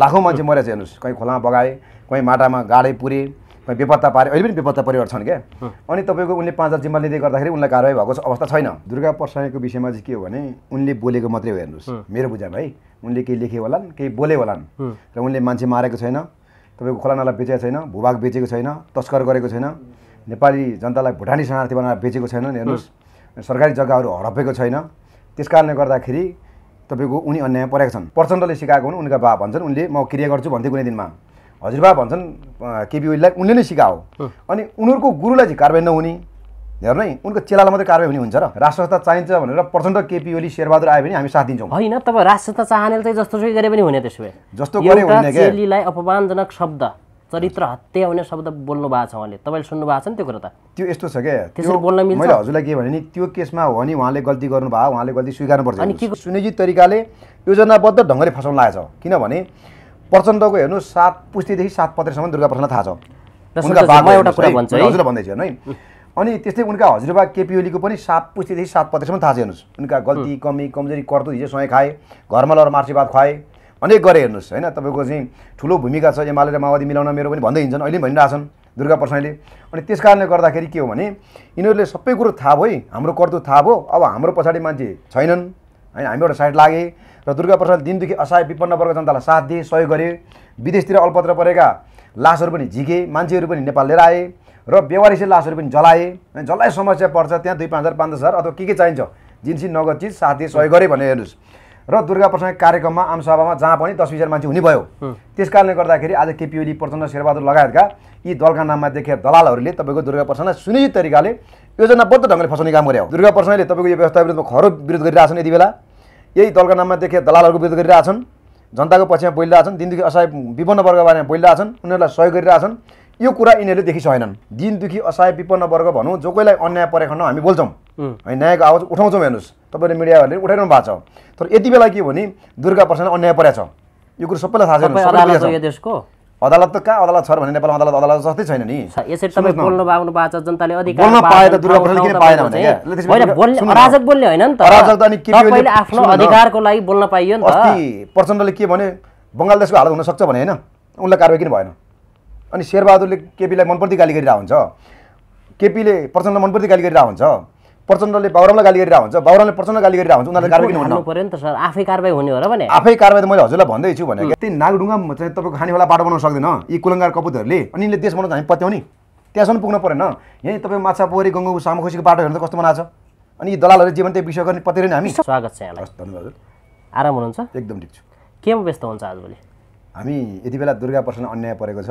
लाखौँ मान्छे मरेको छ हेर्नुहोस् कहीँ खोलामा बगाए कहीँ माटामा गाडै पुरे कहीँ बेपत्ता पारे अहिले पनि बेपत्ता परिवार छन् क्या अनि तपाईँको उनले पाँच हजार जिम्मा लिँदै गर्दाखेरि उनलाई कारवाही भएको अवस्था छैन दुर्गा प्रसाईको विषयमा चाहिँ के हो भने उनले बोलेको मात्रै हो हेर्नुहोस् मेरो बुझाइमा है उनले केही लेखे होलान् केही बोले होलान् र उनले मान्छे मारेको छैन तपाईँको खोला बेचेको छैन भूभाग बेचेको छैन तस्कर गरेको छैन नेपाली जनतालाई भुटानी शरणार्थी बनाएर बेचेको छैन हेर्नुहोस् सरकारी जग्गाहरू हडपेको छैन त्यस कारणले गर्दाखेरि तपाईँको उनी अन्याय परेका छन् प्रचण्डले सिकाएको हुन् उनका बा भन्छन् उनले म क्रिया गर्छु भन्थे कुनै दिनमा हजुरबा भन्छन् केपी ओलीलाई उनले नै सिकाओ अनि उनीहरूको गुरुलाई चाहिँ कारवाही नहुने हेर्नु है उनको चेलालाई मात्रै कारवाही हुने हुन्छ र राष्ट्रसत्ता चाहिन्छ भनेर प्रचण्ड केपी ओली शेरबहादुर आयो भने हामी साथ दिन्छौँ होइन तपाईँ राष्ट्रसत्ता चाहनेले चाहिँ जस्तो गरे पनि हुने त्यसो भए जस्तो गरे अपमानजनक शब्द चरित्र हत्या हुने शब्द बोल्नु भएको छ उहाँले तपाईँले सुन्नु भएको छ नि त्यो कुरा त त्यो यस्तो छ क्या त्यसरी बोल्न मिल्छ मैले हजुरलाई के भने नि त्यो केसमा हो नि उहाँले गल्ती गर्नुभयो उहाँले गल्ती स्वीकार्नु पर्छ अनि के सुनियोजित तरिकाले योजनाबद्ध ढङ्गले फसाउनु लागेको छ किनभने प्रचण्डको हेर्नु सात पुस्तीदेखि सात पत्रसम्म दुर्गा प्रसन्न थाहा छ एउटा हजुरलाई भन्दैछु है अनि त्यस्तै उनका हजुरबा केपी ओलीको पनि सात पुस्तीदेखि सात पत्रसम्म थाहा छ हेर्नुहोस् उनका गल्ती कमी कमजोरी कर्तु हिजो सय खाए घरमा लगेर मार्सीवाद खुवाए अनेक गरे हेर्नुहोस् होइन तपाईँको चाहिँ ठुलो भूमिका छ एमाले र माओवादी मिलाउन मेरो पनि भन्दै हिँड्छन् अहिले पनि भनिरहेछन् दुर्गा प्रसाईले अनि त्यस कारणले गर्दाखेरि के हो भने यिनीहरूले सबै कुरो थाहा भयो हाम्रो कर्तु थाहा भयो अब हाम्रो पछाडि मान्छे छैनन् होइन हामी एउटा साइड लागे र दुर्गा प्रसाद दिनदेखि असहाय विपन्न वर्ग जनतालाई साथ दिए सहयोग गरे विदेशतिर अल्पत्र परेका लासहरू पनि झिके मान्छेहरू पनि नेपाल लिएर आए र व्यवहारिसी लासहरू पनि जलाए जसलाई समस्या पर्छ त्यहाँ दुई पाँच हजार पाँच हजार अथवा के के चाहिन्छ जिन्सी नगद चिज साथ दिए सहयोग गरे भनेर हेर्नुहोस् र दुर्गा प्रसाद कार्यक्रममा आमसभामा जहाँ पनि दस हजार मान्छे हुने भयो त्यस कारणले गर्दाखेरि आज केपिओली प्रचण्ड शेरबहादुर लगायतका यी दलका नाममा देखेर दलालहरूले तपाईँको दुर्गा प्रसादलाई सुनिश्चित तरिकाले योजनाबद्ध ढङ्गले फसाउने काम गरे हो दुर्गा प्रसादले तपाईँको यो व्यवस्था विरुद्धमा खरो विरोध गरिरहेछन् यति बेला यही दलका नाममा देखेर दलालहरूको विरोध गरिरहेछन् जनताको पक्षमा बोलिरहेछन् दिनदेखि असहाय विभिन्न वर्गबारेमा बोलिरहेछन् उनीहरूलाई सहयोग गरिरहेछन् यो कुरा यिनीहरूले देखिसकेनन् दुखी असहाय विपन्न वर्ग भनौँ जो कोहीलाई अन्याय परेको खण्ड हामी बोल्छौँ है न्यायको आवाज उठाउँछौँ हेर्नुहोस् तपाईँले मिडियाहरूले उठाइरहनु भएको छ तर यति बेला के भने दुर्गा प्रसाद अन्याय परेको छ यो कुरो सबैलाई थाहा छैन देशको अदालत त कहाँ अदालत छ भने नेपालमा अदालत अदालत जस्तै छैन नि प्रचण्डले के भने बङ्गाल देशको हालत हुनसक्छ भने होइन उनलाई कारवाही किन भएन अनि शेरबहादुरले केपीलाई मनपर्दी गाली गरिरहेको हुन्छ केपीले प्रचण्ड मनपर्दी गाली गरिरहेको हुन्छ प्रचण्डले बाबुरामलाई गाली गरिरहेको हुन्छ बाबुरामले प्रचण्ड गाली गरिरहेको हुन्छ उनीहरूले कारवाही हुनु पऱ्यो नि त सर आफै कारवाही हुने हो र भने आफै कारवाही त मैले हजुरलाई भन्दैछु भने त्यही नागडुङ्गा चाहिँ तपाईँको खानेवाला बाटो बनाउन सक्दैन यी कुलङ्गार कपुतहरूले अनि यिनले देश बनाउँदा हामी पत्याउने त्यहाँसम्म पुग्न परेन यहीँ तपाईँ माछापोखरी गङ्गु सामुखोसीको बाटो हेर्नु त कस्तो बनाएको छ अनि दलालहरू जीवन त्यही विषय गर्ने पत्याउने हामी स्वागत छ यहाँलाई धन्यवाद आराम हुनुहुन्छ एकदम ठिक छु केमा व्यस्त हुन्छ आजभोलि हामी यति बेला दुर्गा प्रसादलाई अन्याय परेको छ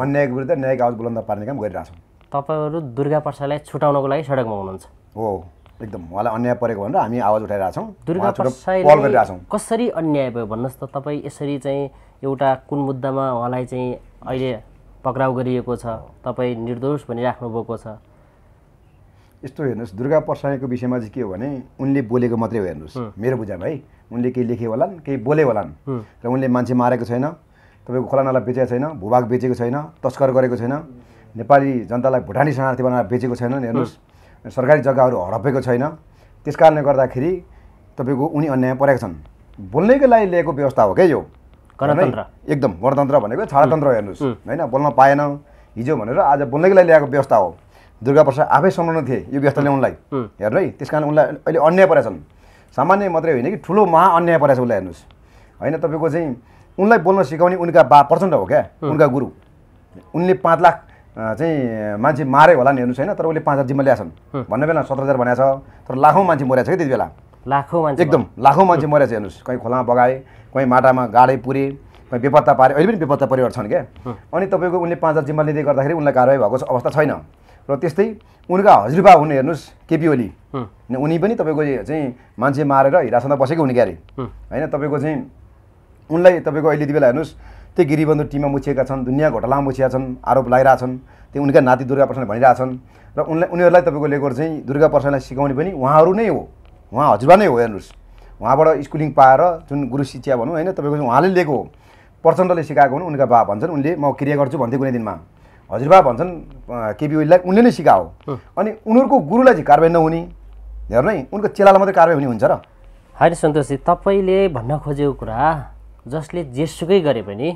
अन्यायको विरुद्ध न्यायको आवाज बुलन्द पार्ने काम गरिरहेछौँ तपाईँहरू दुर्गा प्रसादलाई छुटाउनको लागि सडकमा हुनुहुन्छ हो एकदम उहाँलाई अन्याय परेको भनेर हामी आवाज उठाइरहेछौँ दुर्गा छौँ कसरी अन्याय भयो भन्नुहोस् त तपाईँ यसरी चाहिँ एउटा कुन मुद्दामा उहाँलाई चाहिँ अहिले पक्राउ गरिएको छ तपाईँ निर्दोष भनिराख्नु भएको छ यस्तो हेर्नुहोस् दुर्गा प्रसाईको विषयमा चाहिँ के हो भने उनले बोलेको मात्रै हो हेर्नुहोस् मेरो बुझाइमा है उनले केही लेखे होलान् केही बोले होलान् र उनले मान्छे मारेको छैन तपाईँको खोलानाला बेचेको छैन भूभाग बेचेको छैन तस्कर गरेको छैन नेपाली जनतालाई भुटानी शरणार्थी बनाएर बेचेको छैनन् हेर्नुहोस् सरकारी जग्गाहरू हडपेको छैन त्यस कारणले गर्दाखेरि तपाईँको उनी अन्याय परेका छन् बोल्नैको लागि लिएको व्यवस्था हो क्या यो गणतन्त्र एकदम गणतन्त्र भनेको छाडतन्त्र हेर्नुहोस् होइन बोल्न पाएन हिजो भनेर आज बोल्नैको लागि ल्याएको व्यवस्था हो दुर्गा प्रसाद आफै सम्झाउनु थिए यो व्यवस्था ल्याउनलाई हेर्नु है त्यस कारण उनलाई अहिले अन्याय परेका छन् सामान्य मात्रै होइन कि ठुलो महा अन्याय परेको छ उसलाई हेर्नुहोस् होइन तपाईँको चाहिँ उनलाई बोल्न सिकाउने उनका बा प्रचण्ड हो क्या उनका गुरु उनले पाँच लाख चाहिँ मान्छे मारे होला नि हेर्नुहोस् होइन तर उसले पाँच हजार जिम्मा ल्याएछन् भन्ने बेला सत्र हजार भनेको छ तर लाखौँ मान्छे मरेको छ कि त्यति बेला लाखौँ मान्छे एकदम लाखौँ मान्छे मरेको छ हेर्नुहोस् कहीँ खोलामा बगाए कहीँ माटामा गाडे पुरे कहीँ बेपत्ता पारे अहिले पनि बेपत्ता परिवार छन् क्या अनि तपाईँको उनले पाँच हजार जिम्मा लिँदै गर्दाखेरि उनलाई कारवाही भएको अवस्था छैन र त्यस्तै उनका हजुरबा हुने हेर्नुहोस् केपी ओली उनी पनि तपाईँको चाहिँ मान्छे मारेर हिरासतमा बसेको हुने क्यारे होइन तपाईँको चाहिँ उनलाई तपाईँको अहिले यति बेला हेर्नुहोस् त्यो गिरीबन्धु टिममा मुछिएका छन् दुनियाँ घोटालामा मुछिया छन् आरोप लगाइरहेछन् त्यो उनका नाति दुर्गा प्रसाद भनिरहेछन् र उनलाई उनीहरूलाई तपाईँको लेखर चाहिँ दुर्गा प्रसादलाई सिकाउने पनि उहाँहरू नै हो उहाँ हजुरबा नै हो हेर्नुहोस् उहाँबाट स्कुलिङ पाएर जुन गुरु शिक्षा भनौँ होइन तपाईँको उहाँले लिएको हो प्रचण्डले सिकाएको हुन् उनका बा भन्छन् उनले म क्रिया गर्छु भन्थे कुनै दिनमा हजुरबा भन्छन् केपी ओलीलाई उनले नै सिकायो अनि उनीहरूको गुरुलाई चाहिँ कारवाही नहुने हेर्नु है उनको चेलालाई मात्रै कारवाही हुने हुन्छ र होइन सन्तोषजी तपाईँले भन्न खोजेको कुरा जसले जेसुकै गरे पनि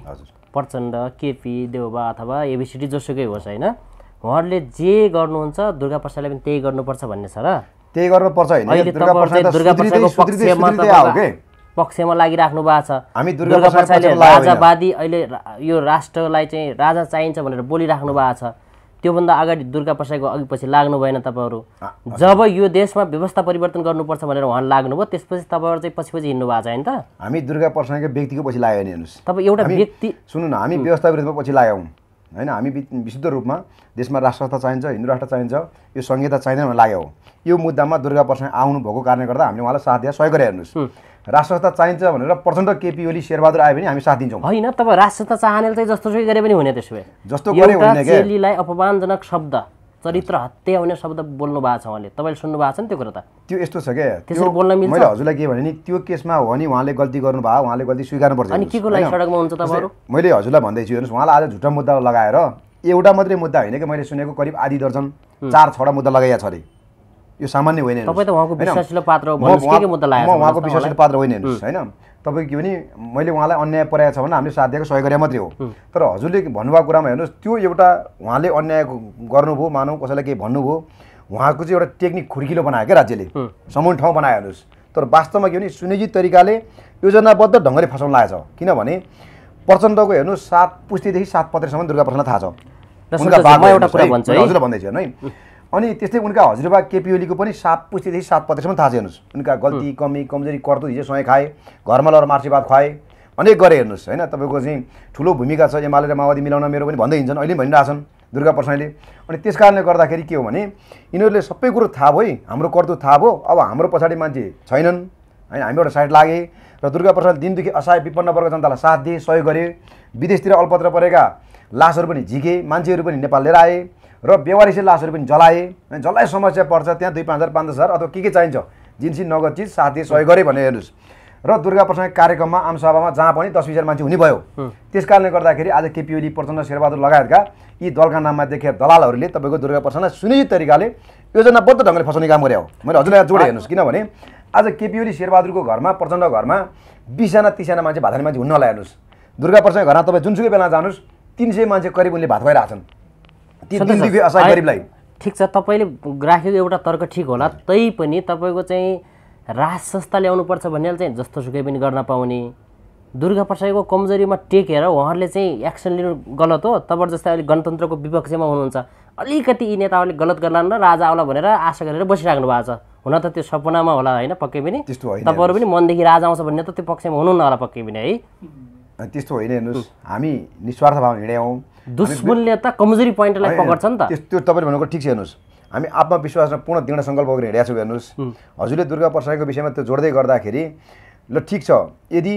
प्रचण्ड केपी देउबा अथवा एबिसिडी जोसुकै होस् होइन उहाँहरूले जे गर्नुहुन्छ दुर्गा प्रसादले पनि त्यही गर्नुपर्छ भन्ने छ र त्यही गर्नुपर्छ होइन पक्षमा लागिराख्नु भएको छ हामी दुर्गा प्रसादले राजावादी अहिले यो राष्ट्रलाई चाहिँ राजा चाहिन्छ भनेर बोलिराख्नु भएको छ त्योभन्दा अगाडि दुर्गा प्रसादको अघि पछि लाग्नु भएन तपाईँहरू जब यो देशमा व्यवस्था परिवर्तन गर्नुपर्छ भनेर उहाँ लाग्नुभयो त्यसपछि तपाईँहरू चाहिँ पछि पछि हिँड्नु भएको छ होइन त हामी दुर्गा प्रसादको व्यक्तिको पछि लाग्यो नि हेर्नुहोस् तपाईँ एउटा व्यक्ति सुन्नु न हामी व्यवस्था विरुद्धमा पछि लाग्यौँ होइन हामी विशुद्ध रूपमा देशमा राष्ट्रता चाहिन्छ हिन्दू राष्ट्र चाहिन्छ यो संहिता चाहिँदैन लाग्यो यो मुद्दामा दुर्गा आउनु भएको कारणले गर्दा हामीले उहाँलाई साथ दिएर सहयोग गरेर हेर्नुहोस् राष्ट्रसत्ता चाहिन्छ भनेर प्रचण्ड केपी ओली शेरबहादुर आयो भने हामी साथ दिन्छौँ होइन तब राष्ट्रसत्ता चाहनेले चाहिँ जस्तो चाहिँ गरे पनि हुने त्यसो भए जस्तो गरे चेलीलाई अपमानजनक शब्द चरित्र हत्या हुने शब्द बोल्नु भएको छ उहाँले तपाईँले सुन्नु भएको छ नि त्यो कुरा त त्यो यस्तो छ क्या मैले हजुरलाई के भने नि त्यो केसमा हो नि उहाँले गल्ती गर्नुभयो उहाँले गल्ती स्वीकार्नु पर्छ अनि के को लागि सडकमा हुन्छ तपाईँहरू मैले हजुरलाई भन्दैछु हेर्नुहोस् उहाँलाई आज झुट्टा मुद्दा लगाएर एउटा मात्रै मुद्दा होइन कि मैले सुनेको करिब आधी दर्जन चार छवटा मुद्दा लगाइएको छ अरे यो सामान्य होइन उहाँको विश्वासिलो पात्र होइन हेर्नुहोस् होइन तपाईँ के भने मैले उहाँलाई अन्याय पराएको छ भने हामीले साथ सहयोग गरे मात्रै हो तर हजुरले भन्नुभएको कुरामा हेर्नुहोस् त्यो एउटा उहाँले अन्याय गर्नुभयो मानौँ कसैलाई केही भन्नुभयो उहाँको चाहिँ एउटा टेक्निक खुर्किलो बनायो क्या राज्यले समूह ठाउँ बनायो हेर्नुहोस् तर वास्तवमा के भने सुनियोजित तरिकाले योजनाबद्ध ढङ्गले फसाउन लागेको छ किनभने प्रचण्डको हेर्नुहोस् सात पुस्तीदेखि सात पत्रसम्म दुर्गा प्रसन्न थाहा छ एउटा कुरा भन्छु भन्दैछु है अनि त्यस्तै उनका हजुरबा केपी ओलीको पनि सात पुस्तीदेखि सात पत्रसम्म थाहा छ हेर्नुहोस् उनका गल्ती कमी कमजोरी कर्तो हिजो सय खाए घरमा लगेर मार्सीवाद खुवाए अनेक गरे हेर्नुहोस् होइन तपाईँको चाहिँ ठुलो भूमिका छ एमाले र माओवादी मिलाउन मेरो पनि भन्दै हिँड्छन् अहिले पनि भनिरहेछन् दुर्गा प्रसाईले अनि त्यस कारणले गर्दाखेरि के हो भने यिनीहरूले सबै कुरो थाहा भयो हाम्रो कर्तो थाहा भयो अब हाम्रो पछाडि मान्छे छैनन् होइन हामी एउटा साइड लागे र दुर्गा प्रसाद दिनदेखि असहाय विपन्न वर्ग जनतालाई साथ दिए सहयोग गरे विदेशतिर अल्पत्र परेका लासहरू पनि झिके मान्छेहरू पनि नेपाल लिएर आए र व्यवहारिसी लासहरू पनि जलाए अनि जसलाई समस्या पर्छ त्यहाँ दुई पाँच हजार पाँच हजार अथवा के के चाहिन्छ जिन्सी नगद चिज साथी सहयोग गरे भने हेर्नुहोस् र दुर्गा प्रसाद कार्यक्रममा आमसभामा जहाँ पनि दस हजार मान्छे हुने भयो त्यस कारणले गर्दाखेरि आज केपी ओली प्रचण्ड शेरबहादुर लगायतका यी दलका नाममा देखेका दलालहरूले तपाईँको दुर्गा प्रसङ्गलाई सुनिश्चित तरिकाले योजनाबद्ध ढङ्गले फसाउने काम गरे हो मैले हजुरलाई जोडेँ हेर्नुहोस् किनभने आज केपी ओली शेरबहादुरको घरमा प्रचण्ड घरमा बिसजना तिसजना मान्छे भातानी मान्छे हुन्न होला हेर्नुहोस् दुर्गा प्रसाद घरमा तपाईँ जुनसुकै बेला जानुहोस् तिन सय मान्छे करिब उनले भात छन् ठिक छ तपाईँले राखेको एउटा तर्क ठिक होला पनि तपाईँको चाहिँ राज संस्था ल्याउनुपर्छ भन्ने चाहिँ जस्तो सुकै पनि गर्न पाउने दुर्गा प्रसाईको कमजोरीमा टेकेर उहाँहरूले चाहिँ एक्सन लिनु गलत हो तपाईँ जस्तै अहिले गणतन्त्रको विपक्षमा हुनुहुन्छ अलिकति यी नेताहरूले गलत गर्लान् र राजा आउला भनेर आशा गरेर बसिराख्नु भएको छ हुन त त्यो सपनामा होला होइन पक्कै पनि तपाईँहरू पनि मनदेखि राजा आउँछ भन्ने त त्यो पक्षमा हुनुहुन्न होला पक्कै पनि है त्यस्तो होइन हेर्नुहोस् हामी निस्वार्थ भावना हिँड्यौँ दुश्मूल्य कमजोरी पोइन्टलाई पकड्छ नि त त्यो तपाईँले भनेको ठिक छ हेर्नुहोस् हामी आत्मविश्वासमा पूर्ण दृढ सङ्कल्प गरेर हिँडेका छौँ हेर्नुहोस् हजुरले दुर्गा प्रसादको विषयमा त्यो जोड्दै गर्दाखेरि ल ठिक छ यदि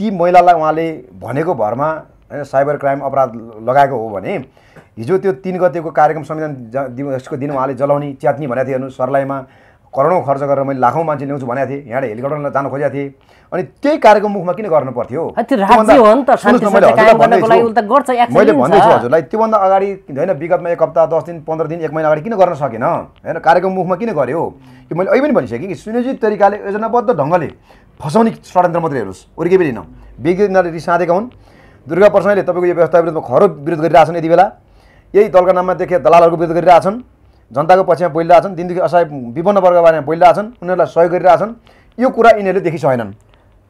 ती महिलालाई उहाँले भनेको भरमा होइन साइबर क्राइम अपराध लगाएको हो भने हिजो त्यो तिन गतिको कार्यक्रम संविधान दिवसको दिन उहाँले जलाउने च्यात्नी भनेको थियो हेर्नुहोस् सरलाईमा करोडौँ खर्च गरेर मैले लाखौँ मान्छे ल्याउँछु भनेको थिएँ यहाँ हेलिकप्टरमा जान खोजेको थिएँ अनि त्यही कार्यक्रम मुखमा किन गर्नु पर्थ्यो मैले भन्दैछु हजुरलाई त्योभन्दा अगाडि होइन विगतमा एक हप्ता दस दिन पन्ध्र दिन एक महिना अगाडि किन गर्न सकेन होइन कार्यक्रम मुखमा किन गऱ्यो यो मैले अहिले पनि भनिसकेँ कि सुनियोजित तरिकाले योजनाबद्ध ढङ्गले फसाउने षड्यन्त्र मात्रै हेर्नुहोस् केही पनि होइन विज्ञले रिसाँदेका हुन् दुर्गा प्रसाईले तपाईँको यो व्यवस्था विरुद्धमा खरो विरोध गरिरहेछन् यति बेला यही दलका नाममा देखे दलालहरूको विरोध गरिरहेछन् जनताको पक्षमा बोलिरहेछन् दिनदेखि असहाय विपन्न वर्ग बारेमा बोलिरहेछन् उनीहरूलाई सहयोग गरिरहेछन् यो कुरा यिनीहरूले देखिसकेनन्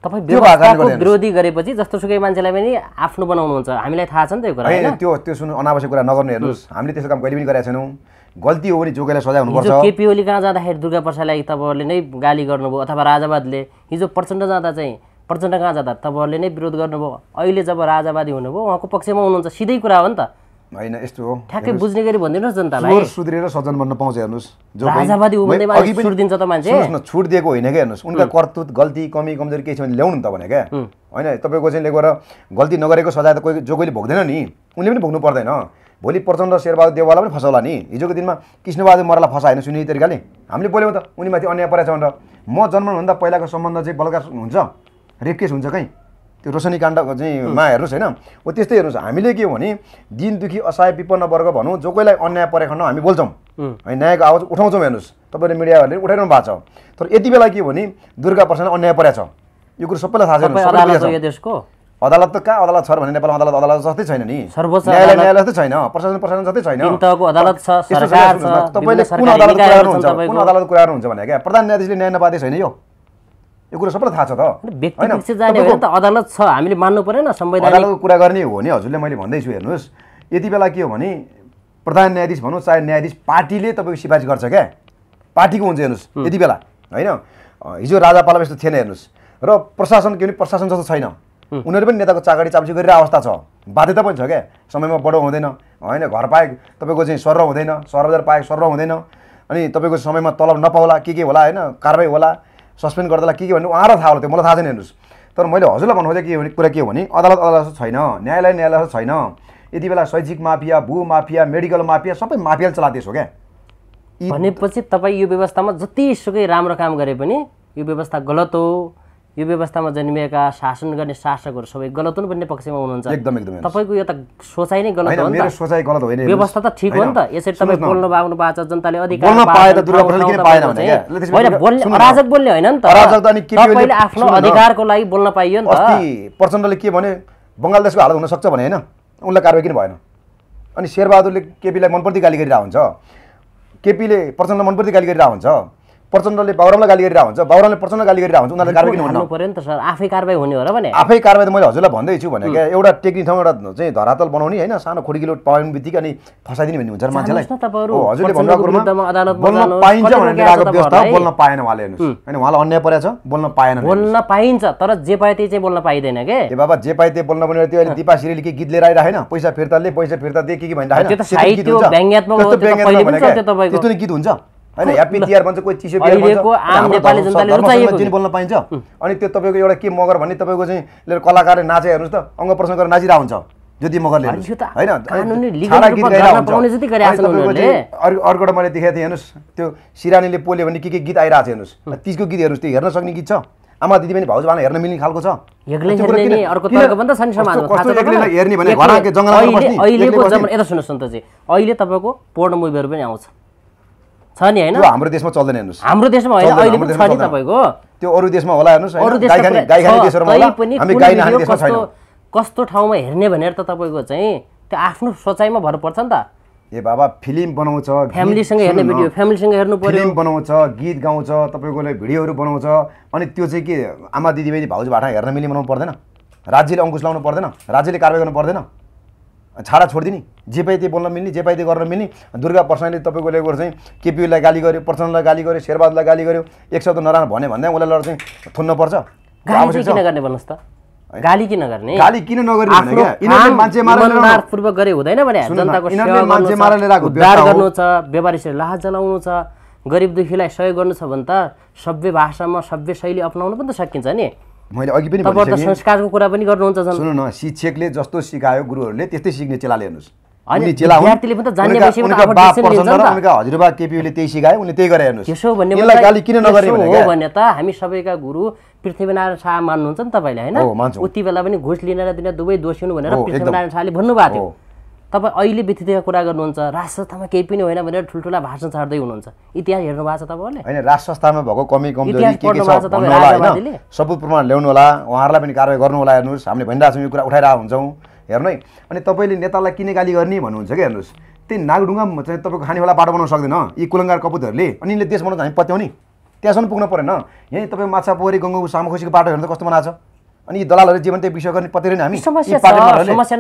तपाईँ विरोधी गरेपछि जस्तो सुकै मान्छेलाई पनि आफ्नो बनाउनुहुन्छ हामीलाई थाहा छ नि त यो कुरा होइन त्यो त्यो सुन्नु अनावश्यक कुरा नगर्नु हेर्नुहोस् हामीले त्यस्तो काम कहिले पनि गरेका छैनौँ गल्ती हो भने जोगेलाई सजाय हुनुपर्छ केपी ओली कहाँ जाँदाखेरि दुर्गा प्रसादलाई तपाईँहरूले नै गाली गर्नुभयो अथवा राजावादले हिजो प्रचण्ड जाँदा चाहिँ प्रचण्ड कहाँ जाँदा तपाईँहरूले नै विरोध गर्नुभयो अहिले जब राजावादी हुनुभयो उहाँको पक्षमा हुनुहुन्छ सिधै कुरा हो नि त होइन यस्तो हो ठ्याक्कै बुझ्ने गरी भनिदिनुहोस् जनतालाई सुध्रेर सजन बन्न पाउँछ हेर्नुहोस् अघि पनि छुट दिन्छ त मान्छे हेर्नुहोस् न छुट दिएको होइन क्या हेर्नुहोस् उनका कर्तुत गल्ती कमी कमजोरी केही छ भने ल्याउनु त भने क्या होइन तपाईँको चाहिँ गएर गल्ती नगरेको सजाय त कोही जो कोहीले भोग्दैन नि उनले पनि भोग्नु पर्दैन भोलि प्रचण्ड शेरबहादुर देवाललाई पनि फसाउला नि हिजोको दिनमा कृष्णबहादुर मरालाई फसाएन सुनि तरिकाले हामीले बोल्यौँ त उनीमाथि अन्याय परेको भनेर म जन्मनुभन्दा पहिलाको सम्बन्ध चाहिँ बलकार हुन्छ रेप केस हुन्छ कहीँ त्यो रोशनी काण्ड चाहिँ मा हेर्नुहोस् होइन हो त्यस्तै हेर्नुहोस् हामीले के हो भने दिनदुखी असहाय विपन्न वर्ग भनौँ जो कोहीलाई अन्याय परेको खण्डमा हामी बोल्छौँ है न्यायको आवाज उठाउँछौँ हेर्नुहोस् तपाईँले मिडियाहरूले उठाइरहनु भएको छ तर यति बेला के हो भने दुर्गा प्रसाद अन्याय परेको छ यो कुरो सबैलाई थाहा छ अदालत त कहाँ अदालत छ भने नेपाल अदालत अदालत जस्तै छैन नि न्यायालय न्यायालय जस्तै छैन प्रशासन प्रशासन जस्तै छैन तपाईँले कुन अदालत कुरा गर्नुहुन्छ कुन अदालत कुरा गर्नुहुन्छ भने क्या प्रधान न्यायाधीशले न्याय नपाएको छैन यो यो कुरो सबैलाई थाहा छ त व्यक्ति जाने त अदालत छ हामीले मान्नु परेन संवैधानिक अदालतको कुरा गर्ने हो नि हजुरले मैले भन्दैछु हेर्नुहोस् यति बेला के हो भने प्रधान न्यायाधीश भनौँ चाहे न्यायाधीश पार्टीले तपाईँको सिफारिस गर्छ क्या पार्टीको हुन्छ हेर्नुहोस् यति बेला होइन हिजो राजापालामा यस्तो थिएन हेर्नुहोस् र प्रशासन के भने प्रशासन जस्तो छैन उनीहरू पनि नेताको चाकडी चाप्ची गरेर अवस्था छ बाध्यता पनि छ क्या समयमा बडो हुँदैन होइन घर पाए तपाईँको चाहिँ सर्व हुँदैन सर्वजार बजार पाएक सर्व हुँदैन अनि तपाईँको समयमा तलब नपाउला के के होला होइन कारवाही होला सस्पेन्ड गर्दालाई के के भन्नु उहाँलाई थाहा होला त्यो मलाई थाहा छैन हेर्नुहोस् तर मैले हजुरलाई भन्नु खोजेँ के भने कुरा के हो भने अदालत अदालत छैन न्यायालय न्यायालय छैन यति बेला शैक्षिक माफिया भू माफिया मेडिकल माफिया सबै माफियाले चलाएको हो क्या भनेपछि तपाईँ यो व्यवस्थामा जतिसुकै राम्रो काम गरे पनि यो व्यवस्था गलत हो यो व्यवस्थामा जन्मिएका शासन गर्ने शासकहरू सबै गलत हुन् भन्ने पक्षमा हुनुहुन्छ एकदम एकदम तपाईँको यो त सोचाइ नै गलत हो मेरो सोचाइ गलत होइन व्यवस्था त ठिक हो नि त यसरी तपाईँ बोल्नु आउनु भएको छ जनताले अधिकार बोल्ने अराजक बोल्ने होइन नि त तपाईँले आफ्नो अधिकारको लागि बोल्न पाइयो नि त प्रचण्डले के भने बङ्गाल देशको हालत हुनसक्छ भने होइन उनलाई कारवाही किन भएन अनि शेरबहादुरले केपीलाई मनप्रति गाली गरिरहेको हुन्छ केपीले प्रचण्ड मनप्रति गाली गरिरहेको हुन्छ प्रचण्डले बाबुरामलाई गाली गरिरहेको हुन्छ बाबुरामले प्रचण्ड गाली गरिरहेको हुन्छ उनीहरूले कारवाही किन हुनु पऱ्यो नि त सर आफै कारवाही हुने हो र भने आफै कारवाही त मैले हजुरलाई भन्दैछु भने क्या एउटा टेक्निक ठाउँ एउटा चाहिँ धरातल बनाउने होइन सानो खुड्किलो पाउने बित्तिकै अनि फसाइदिने भन्ने हुन्छ मान्छेलाई हजुरले भन्नुभएको बोल्न पाइन्छ भनेर आएको व्यवस्था बोल्न पाएन उहाँले हेर्नुहोस् होइन उहाँलाई अन्याय परेको छ बोल्न पाएन बोल्न पाइन्छ तर जे पाए त्यही चाहिँ बोल्न पाइँदैन के ए बाबा जे पाए त्यही बोल्न पनि त्यो अहिले दिपा श्रीले के गीत लिएर आइरहेन पैसा ले पैसा फिर्ता दिए के के भनिरहेको त्यस्तो गीत हुन्छ होइन ह्याप्पी तिहार भन्छ कोही चिसो तिहार बोल्न पाइन्छ अनि त्यो तपाईँको एउटा के मगर भन्ने तपाईँको चाहिँ लिएर कलाकारले नाचे हेर्नुहोस् त अङ्ग प्रसङ्ग गरेर नाचिरहेको हुन्छ ज्योति मगरले होइन अर्कोटा मैले देखेको थिएँ हेर्नुहोस् त्यो सिरानीले पोल्यो भने के के गीत आइरहेको छ हेर्नुहोस् तिजको गीत हेर्नुहोस् त्यो हेर्न सक्ने गीत छ आमा दिदी पनि भाउजू हेर्न मिल्ने खालको छ अहिले तपाईँको पोर्न मुभीहरू पनि आउँछ छ नि होइन हाम्रो देशमा चल्दैन हेर्नुहोस् हाम्रो देशमा होइन अहिले पनि छ नि तपाईँको त्यो अरू देशमा होला हेर्नुहोस् कस्तो ठाउँमा हेर्ने भनेर त तपाईँको चाहिँ त्यो आफ्नो सोचाइमा भर पर्छ नि त ए बाबा फिल्म बनाउँछ फ्यामिलीसँग हेर्ने भिडियो फ्यामिलीसँग हेर्नु पऱ्यो फिल्म बनाउँछ गीत गाउँछ तपाईँकोले भिडियोहरू बनाउँछ अनि त्यो चाहिँ के आमा दिदीबहिनी भाउजू भाटा हेर्न मिल्ने बनाउनु पर्दैन राज्यले अङ्कुश लाउनु पर्दैन राज्यले कारवाही गर्नु पर्दैन छाडा छोडिदिने जे पाइ त्यही बोल्न मिल्ने जे पाइ त्यही गर्न मिल्ने दुर्गा प्रसाईले तपाईँको लिएर चाहिँ केपिओलाई गाली गर्यो प्रचण्डलाई गाली गर्यो शेरबहादुरलाई गाली गर्यो एक शब्द नराम्रो भन्यो भन्दा उसलाई लडेर चाहिँ थुन्नुपर्छ गाली किन गर्ने छ गरिब दुखीलाई सहयोग गर्नु छ भने त सभ्य भाषामा सभ्य शैली अप्नाउनु पनि त सकिन्छ नि मैले अघि पनि संस्कारको कुरा पनि गर्नुहुन्छ सुन्नु न शिक्षकले जस्तो सिकायो गुरुहरूले त्यस्तै सिक्ने चेलाले हेर्नुहोस् हजुरबा केपीले त्यही सिकायो उनले त्यही गरे हेर्नुहोस् भन्ने हो त हामी सबैका गुरु पृथ्वीनारायण शाह मान्नुहुन्छ नि तपाईँले होइन उति बेला पनि घुस लिन र दिन दुवै दोषी हुनु भनेर पृथ्वीनारायण शाहले भन्नुभएको थियो तपाईँ अहिले बित्तिकै कुरा गर्नुहुन्छ राष्ट्र संस्थामा केही पनि होइन भनेर ठुल्ठुला भाषण छाड्दै हुनुहुन्छ इतिहास हेर्नु भएको छ तपाईँहरूले होइन राष्ट्र संस्थामा भएको कमी कमजोरी के के छ भन्नु होला सबुत प्रमाण ल्याउनु होला उहाँहरूलाई पनि कारवाही गर्नु होला हेर्नुहोस् हामीले भनिरहेको छौँ यो कुरा उठाइरहेको हुन्छौँ हेर्नु है अनि तपाईँले नेतालाई किन गाली गर्ने भन्नुहुन्छ क्या हेर्नुहोस् त्यही नागडुङ्गा चाहिँ तपाईँको खानेवाला बाटो बनाउन सक्दैन यी कुलङ्गार कपुतहरूले अनि यसले देश बनाउँदा हामी पत्याउने त्यहाँसम्म पुग्न परेन यहीँ तपाईँ माछा माछापोरी गङ्गु सामुखुसीको बाटो हेर्नु त कस्तो बनाएको छ अनि यी दलालहरू जीवन त्यही विषय गर्ने पत्र हामी समस्या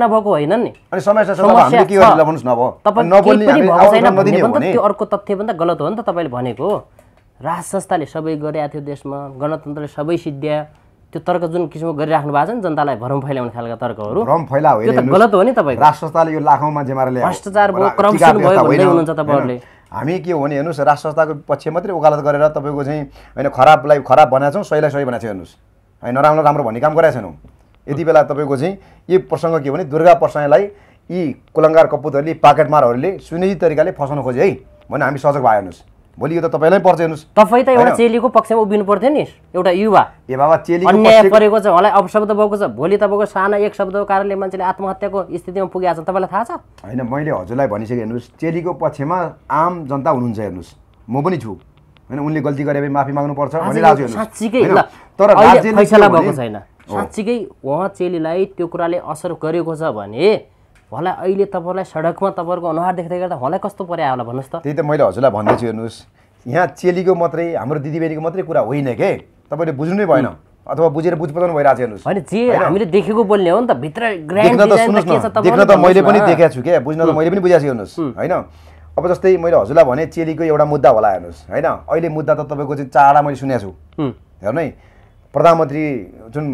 नभएको होइन नि अनि समस्या के गरेर भन्नुहोस् नभयो त्यो अर्को गलत हो नि त तपाईँले भनेको राज संस्थाले सबै गरेका थियो देशमा गणतन्त्रले सबै सिद्ध्या त्यो तर्क जुन किसिमको गरिराख्नु भएको छ नि जनतालाई भ्रम फैलाउने खालका तर्कहरू भ्रम फैला गलत हो नि तपाईँ राज संस्थाले यो लाखौँमा जेमार भ्रष्टाचार भयो करप्सन भयो भन्दै हुनुहुन्छ तपाईँहरूले हामी के हो भने हेर्नुहोस् राज संस्थाको पक्ष मात्रै उकालत गरेर तपाईँको चाहिँ होइन खराबलाई खराब बनाएको छौँ सहीलाई सही बनाएको छौँ हेर्नुहोस् नराम्रो राम्रो भन्ने काम गरेका छैनौँ यति बेला तपाईँको चाहिँ यी प्रसङ्ग के भने दुर्गा प्रसङ्गलाई यी कुलङ्गार कपुतहरूले पाकेटमारहरूले सुनिश्चित तरिकाले फसाउन खोजे है भने हामी सजग भयो हेर्नुहोस् भोलि यो त तपाईँलाई पर्छ हेर्नुहोस् तपाईँ त एउटा चेलीको पक्षमा उभिनु पर्थ्यो नि एउटा युवा ए बाबा चेली अन्याय परेको छ उहाँलाई अपशब्द भएको छ भोलि तपाईँको साना एक शब्दको कारणले मान्छेले आत्महत्याको स्थितिमा पुगेको छ तपाईँलाई थाहा छ होइन मैले हजुरलाई भनिसकेँ हेर्नुहोस् चेलीको पक्षमा आम जनता हुनुहुन्छ हेर्नुहोस् म पनि छु होइन उनले गल्ती गरे भने माफी माग्नुपर्छ साँच्चीकै तर फैसला भएको छैन साँच्चीकै उहाँ चेलीलाई त्यो कुराले असर गरेको छ भने उहाँलाई अहिले तपाईँलाई सडकमा तपाईँहरूको अनुहार देख्दै गर्दा होला कस्तो पर्या होला भन्नुहोस् त त्यही त मैले हजुरलाई भन्दैछु हेर्नुहोस् यहाँ चेलीको मात्रै हाम्रो दिदीबहिनीको मात्रै कुरा होइन के तपाईँले बुझ्नु नै भएन अथवा बुझेर बुझ पाउनु भइरहेको छ हेर्नुहोस् होइन जे हामीले देखेको बोल्ने हो नि त भित्र देख्न त मैले पनि देखेको छु क्या बुझ्न त मैले पनि बुझाएको छु हेर्नुहोस् होइन अब जस्तै मैले हजुरलाई भने चेलीको एउटा मुद्दा होला हेर्नुहोस् होइन अहिले मुद्दा त तपाईँको चाहिँ चाडा मैले सुनेको छु हेर्नु है प्रधानमन्त्री जुन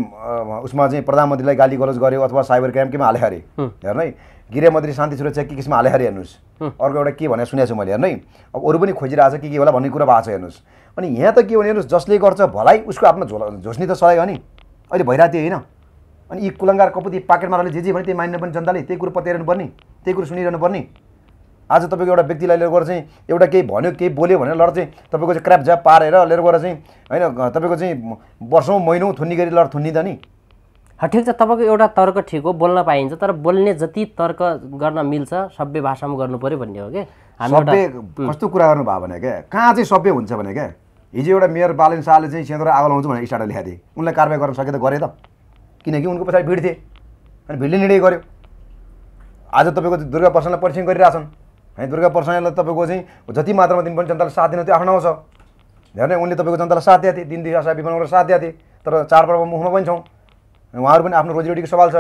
उसमा चाहिँ प्रधानमन्त्रीलाई गाली गलोज गर्यो अथवा साइबर क्राइम केमा हाले अरे हेर्नु है गृहमन्त्री शान्ति सुरक्षा के किसिममा हाले अरे हेर्नुहोस् अर्को एउटा के भनेर सुनेको छु मैले हेर्नु है अब अरू पनि खोजिरहेको छ के के होला भन्ने कुरा भएको छ हेर्नुहोस् अनि यहाँ त के भने हेर्नुहोस् जसले गर्छ भलाइ उसको आफ्नो झोला झोस्नी त सहयोग हो नि अहिले भइरहेको थियो होइन अनि यी कुलङ्गार कपुती पाकेटमा अहिले जे जे भने त्यही मान्नु पनि जनताले त्यही कुरो पत्याइरहनु पर्ने त्यही कुरो सुनिरहनु पर्ने आज तपाईँको एउटा व्यक्तिलाई लिएर गएर चाहिँ एउटा केही भन्यो केही बोल्यो भनेर लड चाहिँ तपाईँको चाहिँ क्राप झ्याप पारेर लिएर गएर चाहिँ होइन तपाईँको चाहिँ वर्षौँ महिनौँ थुन्नी गरी लड थुन्नी त नि ठिक छ तपाईँको एउटा तर्क ठिक हो बोल्न पाइन्छ तर बोल्ने जति तर्क गर्न मिल्छ सभ्य भाषामा गर्नु पऱ्यो भन्ने हो क्या सभ्य कस्तो कुरा गर्नुभयो भने क्या कहाँ चाहिँ सभ्य हुन्छ भने क्या हिजो एउटा मेयर बालन शाहले चाहिँ सेन्द्र आगो लाउँछु भनेर स्टार्ट लेखाएको थिएँ उनलाई कारवाही गर्न सके त गरे त किनकि उनको पछाडि भिड थिए अनि भिडले निर्णय गर्यो आज तपाईँको दुर्गा प्रसादलाई परीक्षण गरिरहेछन् है दुर्गा प्रसाईलाई तपाईँको चाहिँ जति मात्रामा पनि जनताले साथ दिनु त्यो आफ्नो आउँछ हेर्ने उनले तपाईँको जनतालाई साथ दिएको थिए दिन दुई आशा विपणबाट साथ दिएको थिए तर चाडपर्व मुखमा पनि छौँ उहाँहरू पनि आफ्नो रोजीरोटीको सवाल छ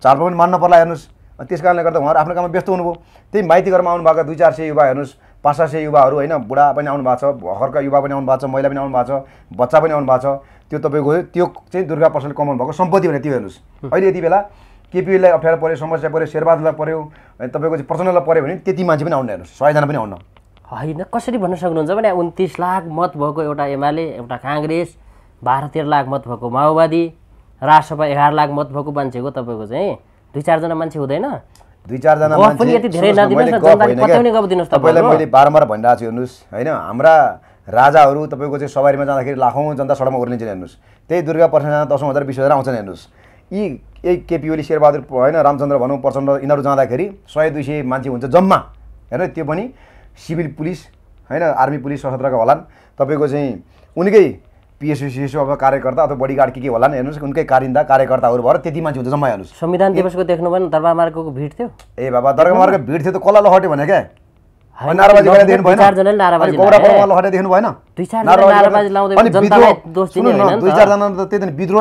चाडपर्व पनि मान्न पर्ला हेर्नुहोस् त्यस कारणले गर्दा उहाँहरू आफ्नो काममा व्यस्त हुनुभयो त्यही माइती घरमा आउनुभएको दुई चार सय युवा हेर्नुहोस् पाँच सात सय युवाहरू होइन बुढा पनि आउनु भएको छ भर्खरका युवा पनि आउनु भएको छ महिला पनि आउनु भएको छ बच्चा पनि आउनु भएको छ त्यो तपाईँको त्यो चाहिँ दुर्गा प्रसादले कमाउनु भएको सम्पत्ति भने त्यो हेर्नुहोस् अहिले यति बेला केपिओलाई अप्ठ्यारो पऱ्यो समस्या पऱ्यो शेरबहादुरलाई पऱ्यो तपाईँको चाहिँ प्रचण्डलाई पऱ्यो भने त्यति मान्छे पनि आउनु हेर्नुहोस् सयजना पनि आउन होइन कसरी भन्न सक्नुहुन्छ भने उन्तिस लाख मत भएको एउटा एमाले एउटा काङ्ग्रेस बाह्र तेह्र लाख मत भएको माओवादी राजसभा एघार लाख मत भएको मान्छेको तपाईँको चाहिँ दुई चारजना मान्छे हुँदैन दुई चारजना तपाईँलाई मैले बारम्बार भनिरहेको छु हेर्नुहोस् होइन हाम्रा राजाहरू तपाईँको चाहिँ सवारीमा जाँदाखेरि लाखौँ जनता सडकमा ओर्लिन्छन् हेर्नुहोस् त्यही दुर्गा प्रसाद दसौँ हजार बिस हजार आउँछन् हेर्नुहोस् यी यही केपी ओली शेरबहादुर होइन रामचन्द्र भनौँ प्रचण्ड यिनीहरू जाँदाखेरि सय दुई सय मान्छे हुन्छ जम्मा हेर्नु त्यो पनि सिभिल पुलिस होइन आर्मी पुलिस सशस्त्रका होलान् तपाईँको चाहिँ उनकै पिएसयुसिएसयु अब कार्यकर्ता अथवा बडीगार्ड के के होलान् हेर्नुहोस् उनकै कारिन्दा कार्यकर्ताहरू भएर त्यति मान्छे हुन्छ जम्मा हेर्नुहोस् संविधान दिवसको देख्नु दरबार मार्गको भिड थियो ए बाबा दरबार मार्गको भिड थियो त कसलाई लहट्यो भने क्या विद्रोह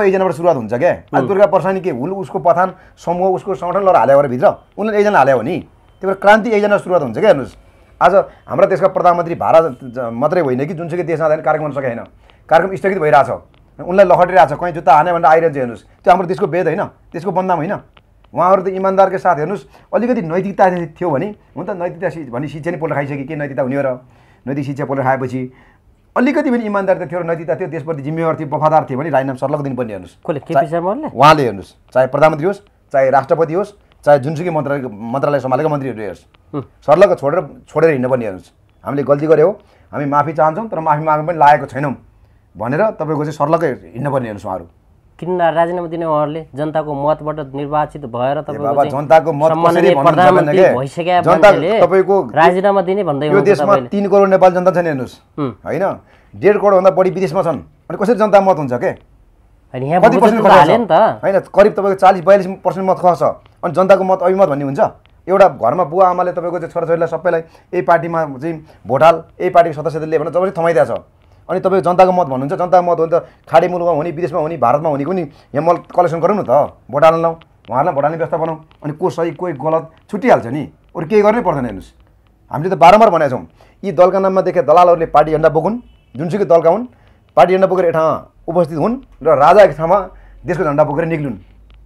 एकजनाबाट सुरुवात हुन्छ क्या दुर्गा पर्सानी के हुल उसको पठान समूह उसको सङ्गठन लगाएर हाल्यो भित्र उनले एकजना हाल्यो भने त्यो त्यही भएर क्रान्ति एकजना सुरुवात हुन्छ क्या हेर्नुहोस् आज हाम्रो देशका प्रधानमन्त्री भारत मात्रै होइन कि जुनसुकै देशमा जाँदैन कार्यक्रम सकेन कार्यक्रम स्थगित भइरहेछ उनलाई लखटिरहेको छ कहीँ जुत्ता हाने भनेर आइरहेको हेर्नुहोस् त्यो हाम्रो देशको भेद होइन त्यसको बन्दाम होइन उहाँहरू त इमान्दारको साथ हेर्नुहोस् अलिकति नैतिकता थियो भने हुन त नैतिकता सि भने शिक्षा नै पोल्ट खाइसक्यो के नैतिकता हुने र नैतिक शिक्षा पोल्ट खाएपछि अलिकति पनि इमान्दार त थियो र नैतिकता थियो त्यसप्रति जिम्मेवार थियो वफादार थियो भने राजीनाम सर्लक दिनुपर्ने हेर्नुहोस् उहाँले हेर्नुहोस् चाहे प्रधानमन्त्री होस् चाहे राष्ट्रपति होस् चाहे जुनसुकै मन्त्रालय मन्त्रालय सम्हालेको मन्त्रीहरू हेर्नुहोस् सर्लग छोडेर छोडेर हिँड्नुपर्ने हेर्नुहोस् हामीले गल्ती गऱ्यो हामी माफी चाहन्छौँ तर माफी माग्नु पनि लागेको छैनौँ भनेर तपाईँको चाहिँ सर्लकै हिँड्नुपर्ने हेर्नुहोस् उहाँहरू किन राजीनामा दिने उहाँहरूले जनताको मतबाट निर्वाचित भएर तपाईँको राजीनामा दिने भन्दै यो देशमा तिन करोड नेपाल जनता छन् हेर्नुहोस् होइन डेढ करोडभन्दा बढी विदेशमा छन् अनि कसरी जनता मत हुन्छ के कति होइन करिब तपाईँको चालिस बयालिस पर्सेन्ट मत खस अनि जनताको मत अभिमत भन्ने हुन्छ एउटा घरमा बुवा आमाले तपाईँको चाहिँ छोराछोरीलाई सबैलाई यही पार्टीमा चाहिँ भोटाल यही पार्टीको सदस्यले भनेर जबरजस्ती थमाइदिएको छ अनि तपाईँ जनताको मत भन्नुहुन्छ जनताको मत हो नि त खाडी मुलुकमा हुने विदेशमा हुने भारतमा हुने पनि हेमल कलेक्सन गरौँ न त भोट हाल्न लाउँ उहाँहरूलाई भोट हाल्ने व्यवस्था बनाउँ अनि को सही कोही गलत छुट्टिहाल्छ नि अरू केही गर्नै पर्दैन हेर्नुहोस् हामीले त बारम्बार भनेका छौँ यी दलका नाममा देखेर दलालहरूले पार्टी झन्डा बोकुन् जुनसुकै दलका हुन् पार्टी झन्डा बोकेर ठाउँमा उपस्थित हुन् र राजा एक ठाउँमा देशको झन्डा बोकेर निक्लुन्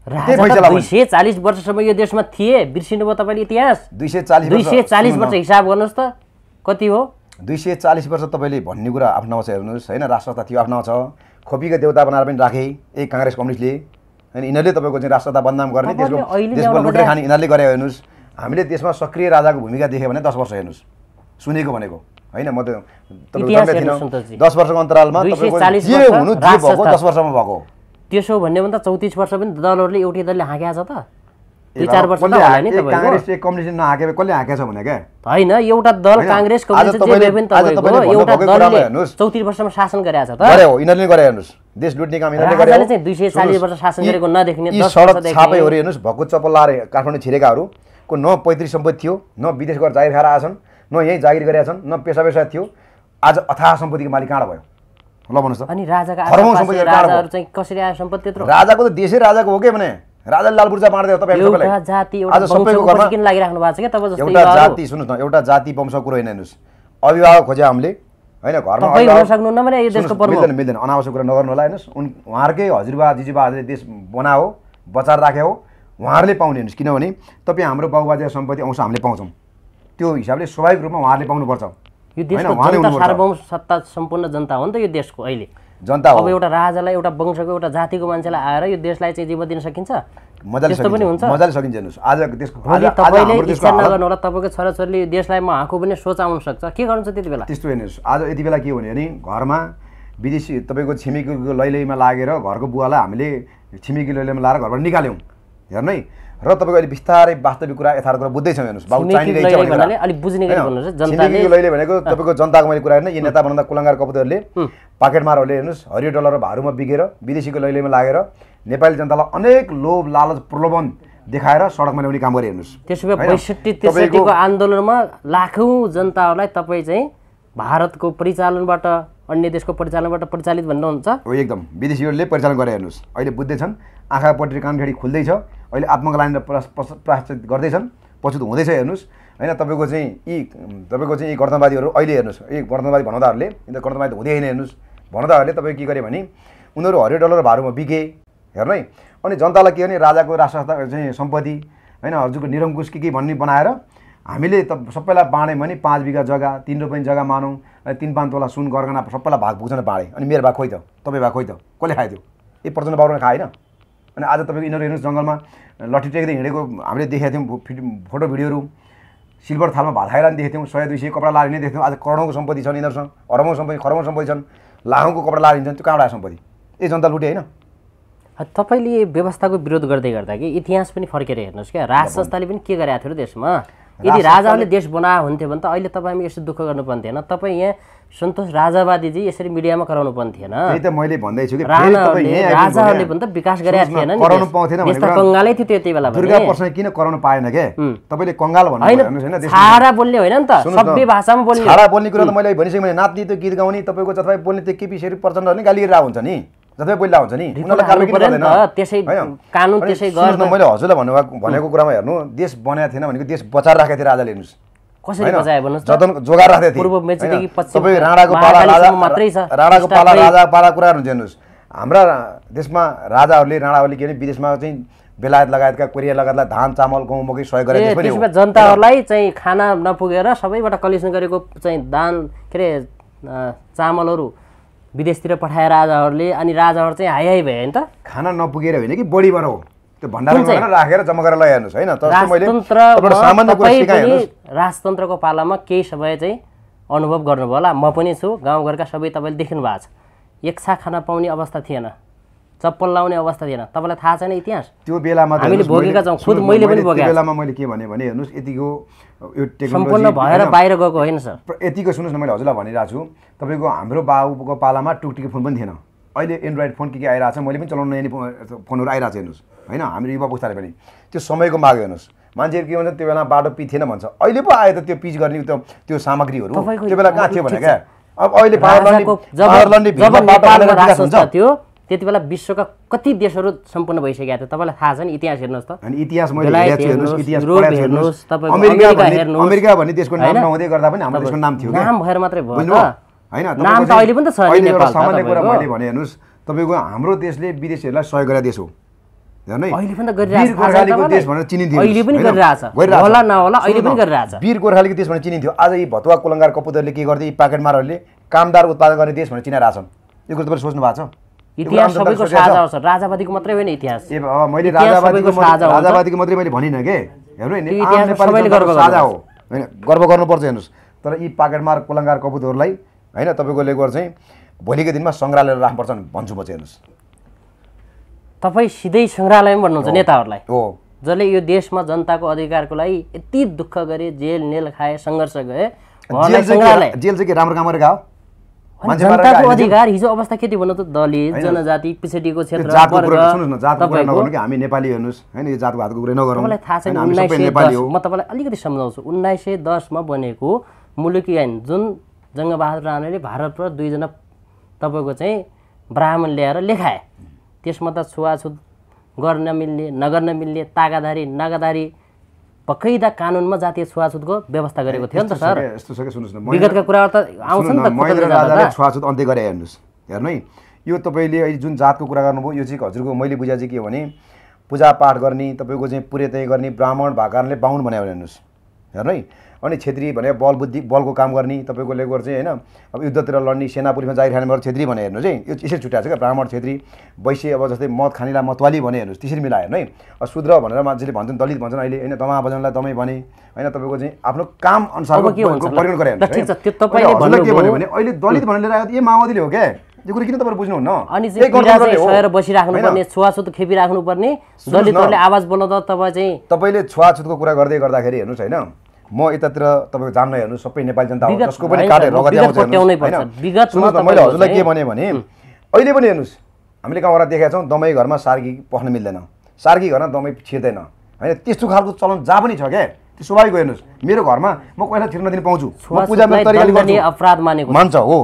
दुई सय चालिस वर्षसम्म यो देशमा थिए बिर्सिनुभयो तपाईँले इतिहास दुई सय चालिस दुई सय चालिस वर्ष हिसाब गर्नुहोस् त कति हो दुई सय चालिस वर्ष तपाईँले भन्ने कुरा नाउँ छ हेर्नुहोस् होइन राष्ट्रता थियो आफ्नो छ खोपीको देउता बनाएर पनि राखे ए काङ्ग्रेस कम्युनिस्टले होइन यिनीहरूले तपाईँको चाहिँ राष्ट्रता बदनाम गर्ने देशको त्यसको लुटेर खाने यिनीहरूले गरे हेर्नुहोस् हामीले देशमा सक्रिय राजाको भूमिका देख्यो भने दस वर्ष हेर्नुहोस् सुनेको भनेको होइन म त तपाईँको दस वर्षको अन्तरालमा हुनु दस वर्षमा भएको त्यसो भन्ने भन्दा चौतिस वर्ष पनि दलहरूले एउटै दलले हाँक्या छ त दुई चार वर्ष काङ्ग्रेसले कम्युनिस्ट नहाके कसले हाँकेछ भने क्या होइन एउटा दल काङ्ग्रेस चौतिस वर्षमा शासन गरेको छ त यिनीहरूले गरे हेर्नुहोस् देश लुट्ने काम यिनीहरूले गरे चाहिँ दुई सय चालिस वर्ष शासन गरेको नदेखिने सडक छापै हो हेर्नुहोस् भक्कु चप्पल लाएर काठमाडौँ को न पैतृक सम्पत्ति थियो न विदेश गएर जागिर खाएर आएछन् न यहीँ जागिर गरेका छन् न पेसा पेसा थियो आज अथाह सम्पत्तिको मालिक कहाँ भयो ल भन्नुहोस् त अनि राजाको राजाको त देशै राजाको हो के भने राजाले लाल बुर्जा मार्दै एउटा जाति सुन्नुहोस् न एउटा जाति वंशको कुरो होइन हेर्नुहोस् अभिभावक खोज्यो हामीले होइन घरमा मिल्दैन मिल्दैन अनावश्यक कुरा नगर्नु होला हेर्नुहोस् उन उहाँहरूकै हजुरबा जिजुबाहरूले देश बनाओ बचार राख्यो हो उहाँहरूले पाउने हेर्नुहोस् किनभने तपाईँ हाम्रो बाउबाजेको सम्पत्ति अंश हामीले पाउँछौँ त्यो हिसाबले स्वाभाविक रूपमा उहाँहरूले पाउनुपर्छ यो देशको सार्वभौम सत्ता सम्पूर्ण जनता हो नि त यो देशको अहिले जनता अब एउटा राजालाई एउटा वंशको एउटा जातिको मान्छेलाई आएर यो देशलाई चाहिँ जीवन दिन सकिन्छ मजाले पनि हुन्छ मजाले सकिन्छ हेर्नुहोस् आज त्यसको तपाईँको छोराछोरीले देशलाई म हाँको पनि सोच आउनु सक्छ के गर्नुहुन्छ त्यति बेला त्यस्तो हेर्नुहोस् आज यति बेला के भने घरमा विदेशी तपाईँको छिमेकीको लैलैमा लागेर घरको बुवालाई हामीले छिमेकी लैलैमा लाएर घरबाट निकाल्यौँ है र तपाईँको अहिले बिस्तारै वास्तविक कुरा यथार्थ कुरा बुझ्दैछौँ हेर्नुहोस् बाबु लैले भनेको तपाईँको जनताको मैले कुरा होइन यी नेता भन्दा कुलङ्गार कपुतहरूले पाकेटमारहरूले हेर्नुहोस् हरियो डलर भारूमा बिगेर विदेशीको लैलेमा लागेर नेपाली जनतालाई अनेक लोभ लालच प्रलोभन देखाएर सडकमा ल्याउने काम गरे हेर्नुहोस् त्यसो भए पैँसठी त्रिसठीको आन्दोलनमा लाखौँ जनताहरूलाई तपाईँ चाहिँ भारतको परिचालनबाट अन्य देशको परिचालनबाट परिचालित भन्नुहुन्छ हो एकदम विदेशीहरूले परिचालन गरे हेर्नुहोस् अहिले बुझ्दैछन् आँखापट्टि कानखेडी खुल्दैछ अहिले आत्मग्लानी र प्राश्चित गर्दैछन् पछि हुँदैछ हेर्नुहोस् होइन तपाईँको चाहिँ यी तपाईँको चाहिँ यी गणतन्त्रवादीहरू अहिले हेर्नुहोस् यी गणतन्त्रवादी भनौँदाहरूले यिनीहरू गणतन्त्रवादी हुँदै होइन हेर्नुहोस् भनौँदाहरूले तपाईँ के गरे भने उनीहरू हरियो डलर भारूमा बिके हेर्नु है अनि जनतालाई के भने राजाको राष्ट्र चाहिँ सम्पत्ति होइन हजुरको निरङ्कुश के के भन्ने बनाएर हामीले त सबैलाई बाँड्यौँ भने पाँच बिघा जग्गा तिन रुपियाँ जग्गा मानौँ तिन पाँच तोला सुन गरगना सबैलाई भाग भुक्छ बाँडेँ अनि मेरो भाग खोइ त तपाईँ भाग खोइ त कसले खायो त्यो ए प्रचण्ड बाबुले खाएन अनि आज तपाईँको यिनीहरू हेर्नुहोस् जङ्गलमा लट्ठी टेक्दै हिँडेको हामीले देखेको थियौँ फोटो भिडियोहरू सिल्भर थालमा भात खाएर देखेको थियौँ सय दुई सय कपडा लाएर नै देख्थ्यौँ आज करोडौँको सम्पत्ति छन् यिनीहरूसँग अरबौँ सम्पत्ति खरबौँ सम्पत्ति छन् लाखौँको कपडा लाएर हिँड्छन् त्यो कहाँबाट सम्पत्ति ए जनता लुटे होइन तपाईँले व्यवस्थाको विरोध गर्दै गर्दा कि इतिहास पनि फर्केर हेर्नुहोस् क्या राज संस्थाले पनि के गरेको थियो देशमा यदि राजाले देश बनाए हुन्थ्यो भने त अहिले तपाईँमा यसो दुःख गर्नु पर्ने थिएन तपाईँ यहाँ सन्तोष राजावादी यसरी मिडियामा कराउनु पर्ने थिएन मैले राजाहरूले पनि त विकास गरेका थिएन कङ्गालै थियो त्यो बेला किन कराउनु पाएन के तपाईँले कङ्गाल होइन छाडा बोल्ने होइन नि त सबै भाषामा बोल्ने छाडा बोल्ने कुरा त मैले भनिसकेँ मैले नाति त्यो गीत गाउने तपाईँको जथाइ बोल्ने त्यो केपी प्रचण्ड प्रचण्डहरूले गाली गरेर हुन्छ नि जसले पहिला हुन्छ नि मैले हजुरलाई भन्नु भनेको कुरामा हेर्नु देश बनाएको थिएन भनेको देश बचाएर राखेको थियो राजाले हेर्नुहोस् कसरी पूर्व राणाको पाला राजा पाला राजा पाला कुरा हेर्नुहोस् हाम्रा देशमा राजाहरूले राणाहरूले के अरे विदेशमा चाहिँ बेलायत लगायतका कोरिया लगायतलाई धान चामल गहुँ मकै सहयोग गरे जनताहरूलाई चाहिँ खाना नपुगेर सबैबाट कलेक्सन गरेको चाहिँ धान के अरे चामलहरू विदेशतिर पठाए राजाहरूले अनि राजाहरू चाहिँ हाई हाई भयो नि त खाना नपुगेर होइन कि बढीबाट हो त्यो भण्डारा राखेर जम्मा गरेर लगाइहाल्नुहोस् होइन राजतन्त्रको पालामा केही समय चाहिँ अनुभव गर्नुभयो होला म पनि छु गाउँघरका सबै तपाईँले देख्नु भएको छ एकसा खाना पाउने अवस्था थिएन चप्पल लाउने अवस्था थिएन तपाईँलाई थाहा छैन इतिहास त्यो बेलामा हामीले भोगेका छौँ खुद मैले पनि भोगेको बेलामा मैले के भने हेर्नुहोस् यतिको यो भएर बाहिर गएको होइन सर यतिको सुन्नुहोस् न मैले हजुरलाई भनिरहेको छु तपाईँको हाम्रो बाबुको पालामा टुकटिक फोन पनि थिएन अहिले एन्ड्रोइड फोन के के आइरहेको छ मैले पनि चलाउनु नयाँ फोनहरू आइरहेको छ हेर्नुहोस् होइन हाम्रो युवा पुस्ताले पनि त्यो समयको माग हेर्नुहोस् मान्छेहरू के भन्छ त्यो बेला बाटो पिच थिएन भन्छ अहिले पो आयो त त्यो पिच गर्ने त्यो त्यो सामग्रीहरू त्यो बेला कहाँ थियो भने क्या अब अहिले त्यो त्यति बेला विश्वका कति देशहरू सम्पन्न भइसकेको थियो तपाईँलाई थाहा छ नि इतिहास हेर्नुहोस् त इतिहास अमेरिका भन्ने देशको नाम नहुँदै गर्दा पनि हाम्रो देशको नाम थियो नाम भएर मात्रै भयो होइन त त पनि सामान्य कुरा मैले भने हेर्नुहोस् तपाईँको हाम्रो देशले विदेशीहरूलाई सहयोग गरेर देश हो वीर गोर्खालीको देश भनेर चिनिन्थ्यो आज यी भतुवा कोलङ्गार कपुतहरूले के गर्थे यी पाकेटमारहरूले कामदार उत्पादन गर्ने देश भनेर चिनाएर छन् यो कुरो तपाईँले सोच्नु भएको छ इतिहास सबैको साझा हो राजावादीको मात्रै होइन इतिहास ए मैले राजावादीको मात्रै मैले भनिनँ के हेर्नु साझा हो गर्व गर्नुपर्छ हेर्नुहोस् तर यी पाकेटमार कोलङ्गार कपुतहरूलाई होइन तपाईँको लेबर चाहिँ भोलिको दिनमा सङ्ग्रहालयलाई राख्नुपर्छ भन्छु म चाहिँ हेर्नुहोस् तपाईँ सिधै सङ्ग्रहालयमा भन्नुहुन्छ नेताहरूलाई हो जसले यो देशमा जनताको अधिकारको लागि यति दुःख गरे जेल नेल खाए सङ्घर्ष गए जेल चाहिँ राम्रो काम गरेर हो जनताको अधिकार हिजो अवस्था के थियो भन्नु त दलित जनजाति पिछडिएको क्षेत्र हामी नेपाली यो थाहा म तपाईँलाई अलिकति सम्झाउँछु उन्नाइस सय दसमा बनेको मुलुकी ऐन जुन जङ्गबहादुर राणाले भारतबाट दुईजना तपाईँको चाहिँ ब्राह्मण ल्याएर लेखाए त्यसमा त छुवाछुत गर्न मिल्ने नगर्न मिल्ने तागाधारी नागाधारी पक्कैदा कानुनमा जातीय छुवाछुतको व्यवस्था गरेको थियो नि त सर यस्तो छ न विगतका त आउँछ नि त छुवाछुत अन्त्य गरे हेर्नुहोस् हेर्नु यो तपाईँले अहिले जुन जातको कुरा गर्नुभयो यो चाहिँ हजुरको मैले बुझाए चाहिँ के हो भने पूजापाठ गर्ने तपाईँको चाहिँ पुरेतै गर्ने ब्राह्मण भएको कारणले बाहुन बनायो हेर्नुहोस् हेर्नु है अनि छेत्री भने बल बुद्धि बलको काम गर्ने तपाईँको लेबर चाहिँ होइन अब युद्धतिर लड्ने सेना पुलिसमा जागिर छेत्री भने हेर्नु चाहिँ यो यसरी छुट्याएको छ क्या ब्राह्मण छेत्री वैश्य अब जस्तै मत खानेलाई मतवाली भने हेर्नुहोस् त्यसरी मिलायो हेर्नु है शुद्र भनेर मान्छेले भन्छन् दलित भन्छन् अहिले होइन दमा भजनलाई दमै भने होइन तपाईँको चाहिँ आफ्नो काम अनुसारको परिगण गरे के भन्यो भने अहिले दलित भनेर लिएर आयो यो माओवादीले हो क्या यो कुरो किन तपाईँ बुझ्नुहुन्न अनि सहेर पर्ने छुवाछुत पर्ने दलितहरूले आवाज बोलाउँदा तपाईँ चाहिँ तपाईँले छुवाछुतको कुरा गर्दै गर्दाखेरि हेर्नुहोस् होइन म यतातिर तपाईँको जान्न हेर्नु सबै नेपाली जनता जसको पनि रगत आउँछ मैले हजुरलाई के भने भने अहिले पनि हेर्नुहोस् हामीले गाउँबाट देखेका छौँ दमाई घरमा सार्की पस्न मिल्दैन सार्की घरमा दमाई छिर्दैन होइन त्यस्तो खालको चलन जहाँ पनि छ क्या त्यो स्वाभाविक हेर्नुहोस् मेरो घरमा म कहिले छिर्न दिन पाउँछु मान्छ हो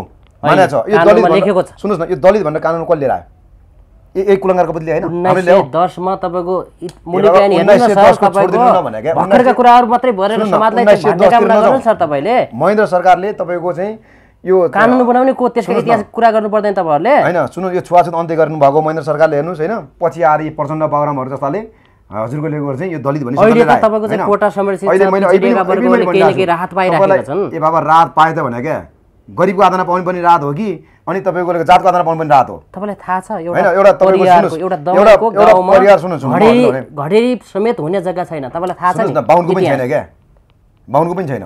मान्छ यो दलित सुन्नुहोस् न यो दलित भनेर कानुन कसले आयो ए कुलङ्गारको बदली होइन उन्नाइस सय दसमा तपाईँको मुलुक यानी हेर्नुहोस् भर्खरका कुराहरू मात्रै भरेर समाजलाई सर तपाईँले महेन्द्र सरकारले तपाईँको चाहिँ यो कानुन बनाउने को त्यसको इतिहास कुरा गर्नु पर्दैन तपाईँहरूले होइन सुन्नु यो छुवाछुत अन्त्य गर्नुभएको महेन्द्र सरकारले हेर्नुहोस् होइन पछि आएर यी प्रचण्ड बाबुरामहरू जस्ताले हजुरको लेखेको चाहिँ यो दलित भन्ने ए बाबा राहत पाए त भने क्या गरिबको आधारमा पनि राहत हो कि अनि तपाईँको जातको आधारमा पनि रात हो तपाईँलाई थाहा छ एउटा घडेरी समेत हुने जग्गा छैन तपाईँलाई थाहा छ बाहुनको पनि छैन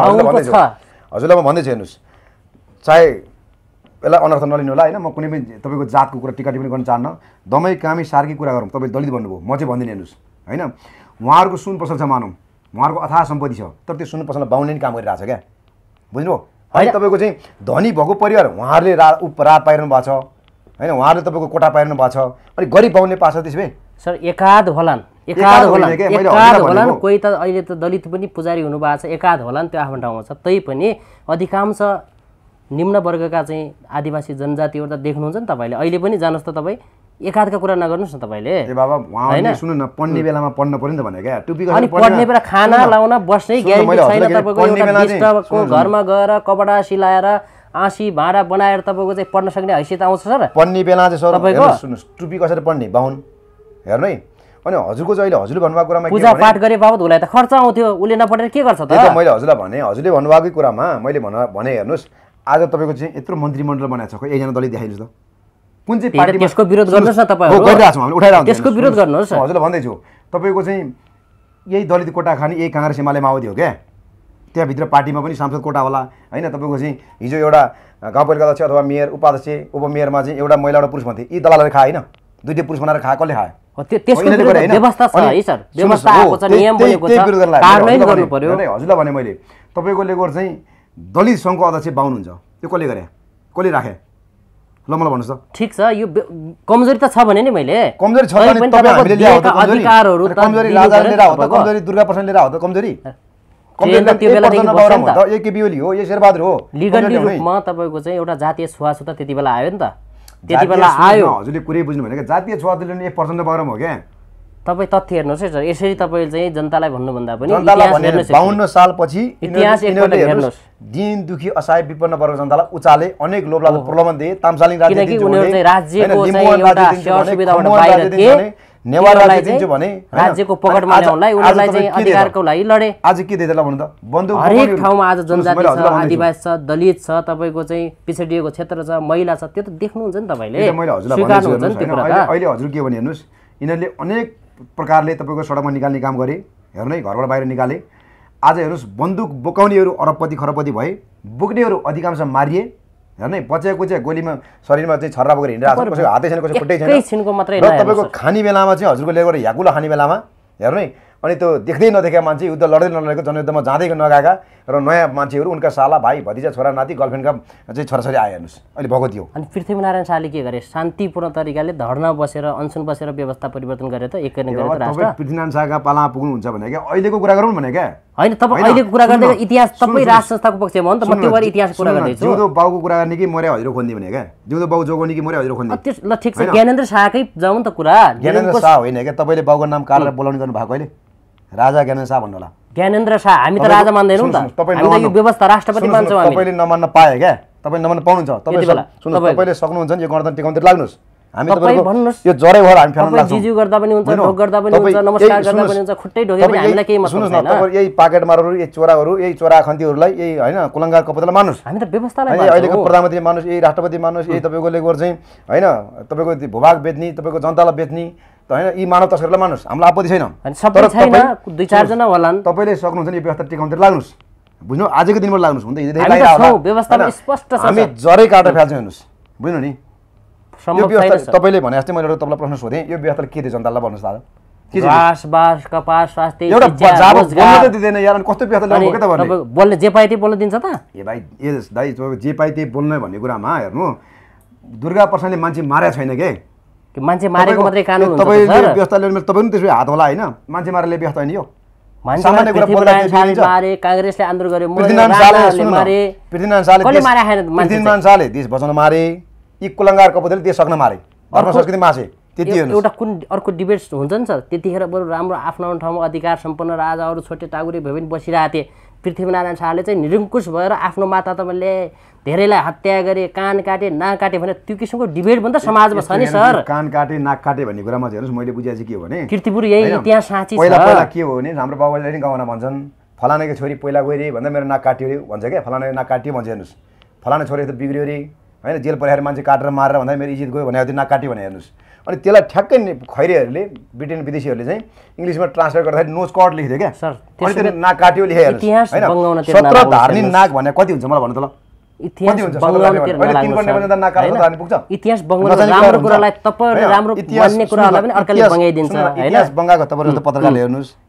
हजुरलाई म भन्दैछु हेर्नुहोस् चाहे यसलाई अनर्थ नलिनु होला होइन म कुनै पनि तपाईँको जातको कुरा टिका टिप्पणी गर्न चाहन्न दमै कामी सार्की कुरा गरौँ तपाईँ दलित भन्नुभयो म चाहिँ भनिदिनु हेर्नुहोस् होइन उहाँहरूको सुन पसल छ मानौँ उहाँहरूको अथाह सम्पत्ति छ तर त्यो सुन पसललाई बाहुनले नि काम गरिरहेको छ क्या बुझ्नुभयो होइन तपाईँको चाहिँ धनी भएको परिवार उहाँहरूले रा उप राहत पाइरहनु भएको छ होइन उहाँहरूले तपाईँको कोटा पाइरहनु भएको छ अनि गरिब पाउने पाएको छ त्यसो भए सर एकाध होलान् एकाध होलान् एकाध होलान् कोही त अहिले त दलित पनि पुजारी हुनुभएको छ एकाध होलान् त्यो आफ्नो ठाउँमा छ तै पनि अधिकांश निम्न वर्गका चाहिँ आदिवासी जनजातिहरू त देख्नुहुन्छ नि तपाईँले अहिले पनि जानुहोस् त तपाईँ एकाधका कुरा नगर्नुहोस् न तपाईँले बाबा सुन्नु न पढ्ने बेलामा पढ्नु पऱ्यो नि त भने क्या अनि पढ्ने बेला खाना लाउन बस्ने घरमा गएर कपडा सिलाएर आँसी भाँडा बनाएर तपाईँको चाहिँ पढ्न सक्ने हैसियत आउँछ सर पढ्ने बेला चाहिँ सर तपाईँको सुन्नुहोस् टुपी कसरी पढ्ने बाहुन हेर्नु है अनि हजुरको चाहिँ अहिले हजुरले भन्नुभएको कुरामा पूजा पाठ गरे बाबत उसलाई त खर्च आउँथ्यो उसले नपढेर के गर्छ त मैले हजुरलाई भने हजुरले भन्नुभएकै कुरामा मैले भने हेर्नुहोस् आज तपाईँको चाहिँ यत्रो मन्त्रीमण्डल बनाएको छ एकजना दलित देखाइदिनुहोस् त कुन चाहिँ पार्टी त्यसको विरोध गर्नुहोस् न तपाईँ त्यसको विरोध गर्नुहोस् हजुरलाई भन्दैछु तपाईँको चाहिँ यही दलित कोटा खाने यही काङ्ग्रेस एमाले माओवादी हो क्या त्यहाँभित्र पार्टीमा पनि सांसद कोटा होला होइन तपाईँको चाहिँ हिजो एउटा गाउँपालिका अध्यक्ष अथवा मेयर उपाध्यक्ष उपमेयरमा चाहिँ एउटा महिला एउटा पुरुष भन्थे यी दलालले खाए होइन दुइटै पुरुष बनाएर खाए कसले खायो हजुरलाई भने मैले तपाईँको लेबर चाहिँ दलित सङ्घको अध्यक्ष बाहुनुहुन्छ त्यो कसले गरेँ कसले राखेँ ल मलाई भन्नुहोस् त ठिक छ यो कमजोरी त छ भने नि मैले कमजोरी छ कमजोरी दुर्गा कमजोरी तपाईँको चाहिँ एउटा जातीय छुवाछुत त्यति बेला आयो नि त त्यति बेला आयो हजुरले कुरै बुझ्नु भने जातीय छुवाछुतले एक पर्सेन्ट प्रोग्राम हो क्या तपाईँ तथ्य हेर्नुहोस् है सर यसरी तपाईँले चाहिँ जनतालाई भन्नुभन्दा पनि बाहन्न सालपछि दिन दुखी असहाय विपन्न वर्ग जनतालाई उचाले अनेक लोभला प्रलोभन दिए तामसालिङ राज्यको छ आदिवासी छ दलित छ तपाईँको चाहिँ क्षेत्र छ महिला छ त्यो त देख्नुहुन्छ नि अहिले हजुर यिनीहरूले अनेक प्रकारले तपाईँको सडकमा निकाल्ने काम गरे हेर्नु है घरबाट बाहिर निकाले आज हेर्नुहोस् बन्दुक बोकाउनेहरू अरबपति खरबपति भए बोक्नेहरू अधिकांश मारिए हेर्नु है बचिया कुचिया गोलीमा शरीरमा चाहिँ छर्रा बोकेर हिँडेर कसैको हातै छैन कसैको खुट्टै छैन तपाईँको खाने बेलामा चाहिँ हजुरको लेगबाट ह्याकुला खाने बेलामा हेर्नु है अनि त्यो देख्दै नदेखेका मान्छे युद्ध लड्दै नलडेको जनयुद्धमा जाँदै नगएका र नयाँ मान्छेहरू उनका साला भाइ भतिजा छोरा नाति गर्लफ्रेन्डका चाहिँ छोराछोरी आए हेर्नुहोस् अहिले भएको थियो अनि पृथ्वीनारायण शाहले के गरे शान्तिपूर्ण तरिकाले धर्ना बसेर अनसन बसेर व्यवस्था परिवर्तन गरेर त एक पृथ्वीनारायण शाहका पालामा पुग्नुहुन्छ भने क्या अहिलेको कुरा गरौँ भने क्या होइन तपाईँ अहिलेको कुरा गर्दै इतिहास तपाईँ राज संस्थाको पक्षमा हो नि त म त्यो इतिहास कुरा गर्दैछु जिउँदो बाउको कुरा गर्ने कि मरे हजुर खोज्ने भने क्या जिउँदो बाउ जोगाउने कि मरे हजुर खोज्ने त्यस ल ठिक छ ज्ञानेन्द्र शाहकै जाउँ त कुरा ज्ञानेन्द्र शाह होइन क्या तपाईँले बाउको नाम कालेर बोलाउने गर्नु भएको अहिले राजा ज्ञानेन्द्र शाह भन्नु होला ज्ञानेन्द्र शाह हामी त राजा मान्दैनौँ त तपाईँ व्यवस्था राष्ट्रपति मान्छौँ तपाईँले नमान्न पाए क्या तपाईँ नमान्न पाउनुहुन्छ तपाईँ तपाईँले सक्नुहुन्छ नि यो गणतन्त्र टिकाउँदै लाग्नुहोस् यही पाकेट यही यही यही अहिलेको प्रधानमन्त्री यही राष्ट्रपति यही चाहिँ होइन तपाईँको भूभाग बेच्ने तपाईँको जनतालाई बेच्ने त होइन यी मानव तस्करलाई मान्नुहोस् हामीलाई आपत्ति छैन दुई चारजना होला तपाईँले सक्नुहुन्छ नि यो व्यवस्था टिकाउँदै लाग्नुहोस् बुझ्नु आजको दिनमा लाग्नुहोस् हुन्छ त हामी जरै काटेर फ्याल्छौँ हेर्नुहोस् बुझ्नु नि तपाईँले भने जस्तै मैले एउटा तपाईँलाई प्रश्न सोधेँ यो व्यवस्थाले के थियो जनतालाई भन्नुहोस् दादा बोल्ने जे पाइ त्यही बोल्न दिन्छ त ए भाइ ए दाइ जे पाइ त्यही बोल्ने भन्ने कुरामा हेर्नु दुर्गा प्रसादले मान्छे मारेको छैन के मान्छे मारेको मात्रै कानुन हुन्छ तपाईँले व्यवस्था ल्याउनु तपाईँ पनि त्यसो हात होला होइन मान्छे मारेर व्यस्त होइन यो काङ्ग्रेसले आन्दोलन गर्यो पृथ्वीनारायण शाहले देश बचाउन मारे यी कुलङ्गार कपदले देश सक्न मारे धर्म संस्कृति मासे त्यति एउटा कुन अर्को डिबेट्स हुन्छ नि सर त्यतिखेर बरु राम्रो आफ्नो आफ्नो ठाउँमा अधिकार सम्पन्न राजाहरू छोटे टागुरे भयो भने बसिरहेको थिए पृथ्वीनारायण शाहले चाहिँ निरङ्कुश भएर आफ्नो माता तपाईँले धेरैलाई हत्या गरे कान काटे नाक काटे भने त्यो किसिमको डिबेट पनि त समाजमा छ नि सर कान काटे नाक काटे भन्ने कुरामा हेर्नुहोस् मैले बुझाएको चाहिँ के हो भने किर्तिपुर यही इतिहास साँची पहिला पहिला के हो भने हाम्रो बाबाले नि गाउँमा भन्छन् फलानाको छोरी पहिला गयो भन्दा मेरो नाक काट्यो अरे भन्छ क्या फलानाको नाक काट्यो भन्छ हेर्नुहोस् फलाना छोरी त बिग्रियो अरे होइन जेल पठाएर मान्छे काटेर मारेर भन्दा मेरो इज्जत गयो भने त्यो नाक काट्यो भने हेर्नुहोस् अनि त्यसलाई ठ्याक्कै खैरेहरूले ब्रिटेन विदेशीहरूले चाहिँ इङ्ग्लिसमा ट्रान्सलेट गर्दाखेरि नोज कट लेखिदियो क्या सर नाक काट्यो लेखेर सत्र धार्ने नाक भने कति हुन्छ मलाई भन्नु त ल इतिहास राम्रो कुरालाई तपाईँ राम्रो मान्ने पनि अर्काले बङ्गाइदिन्छ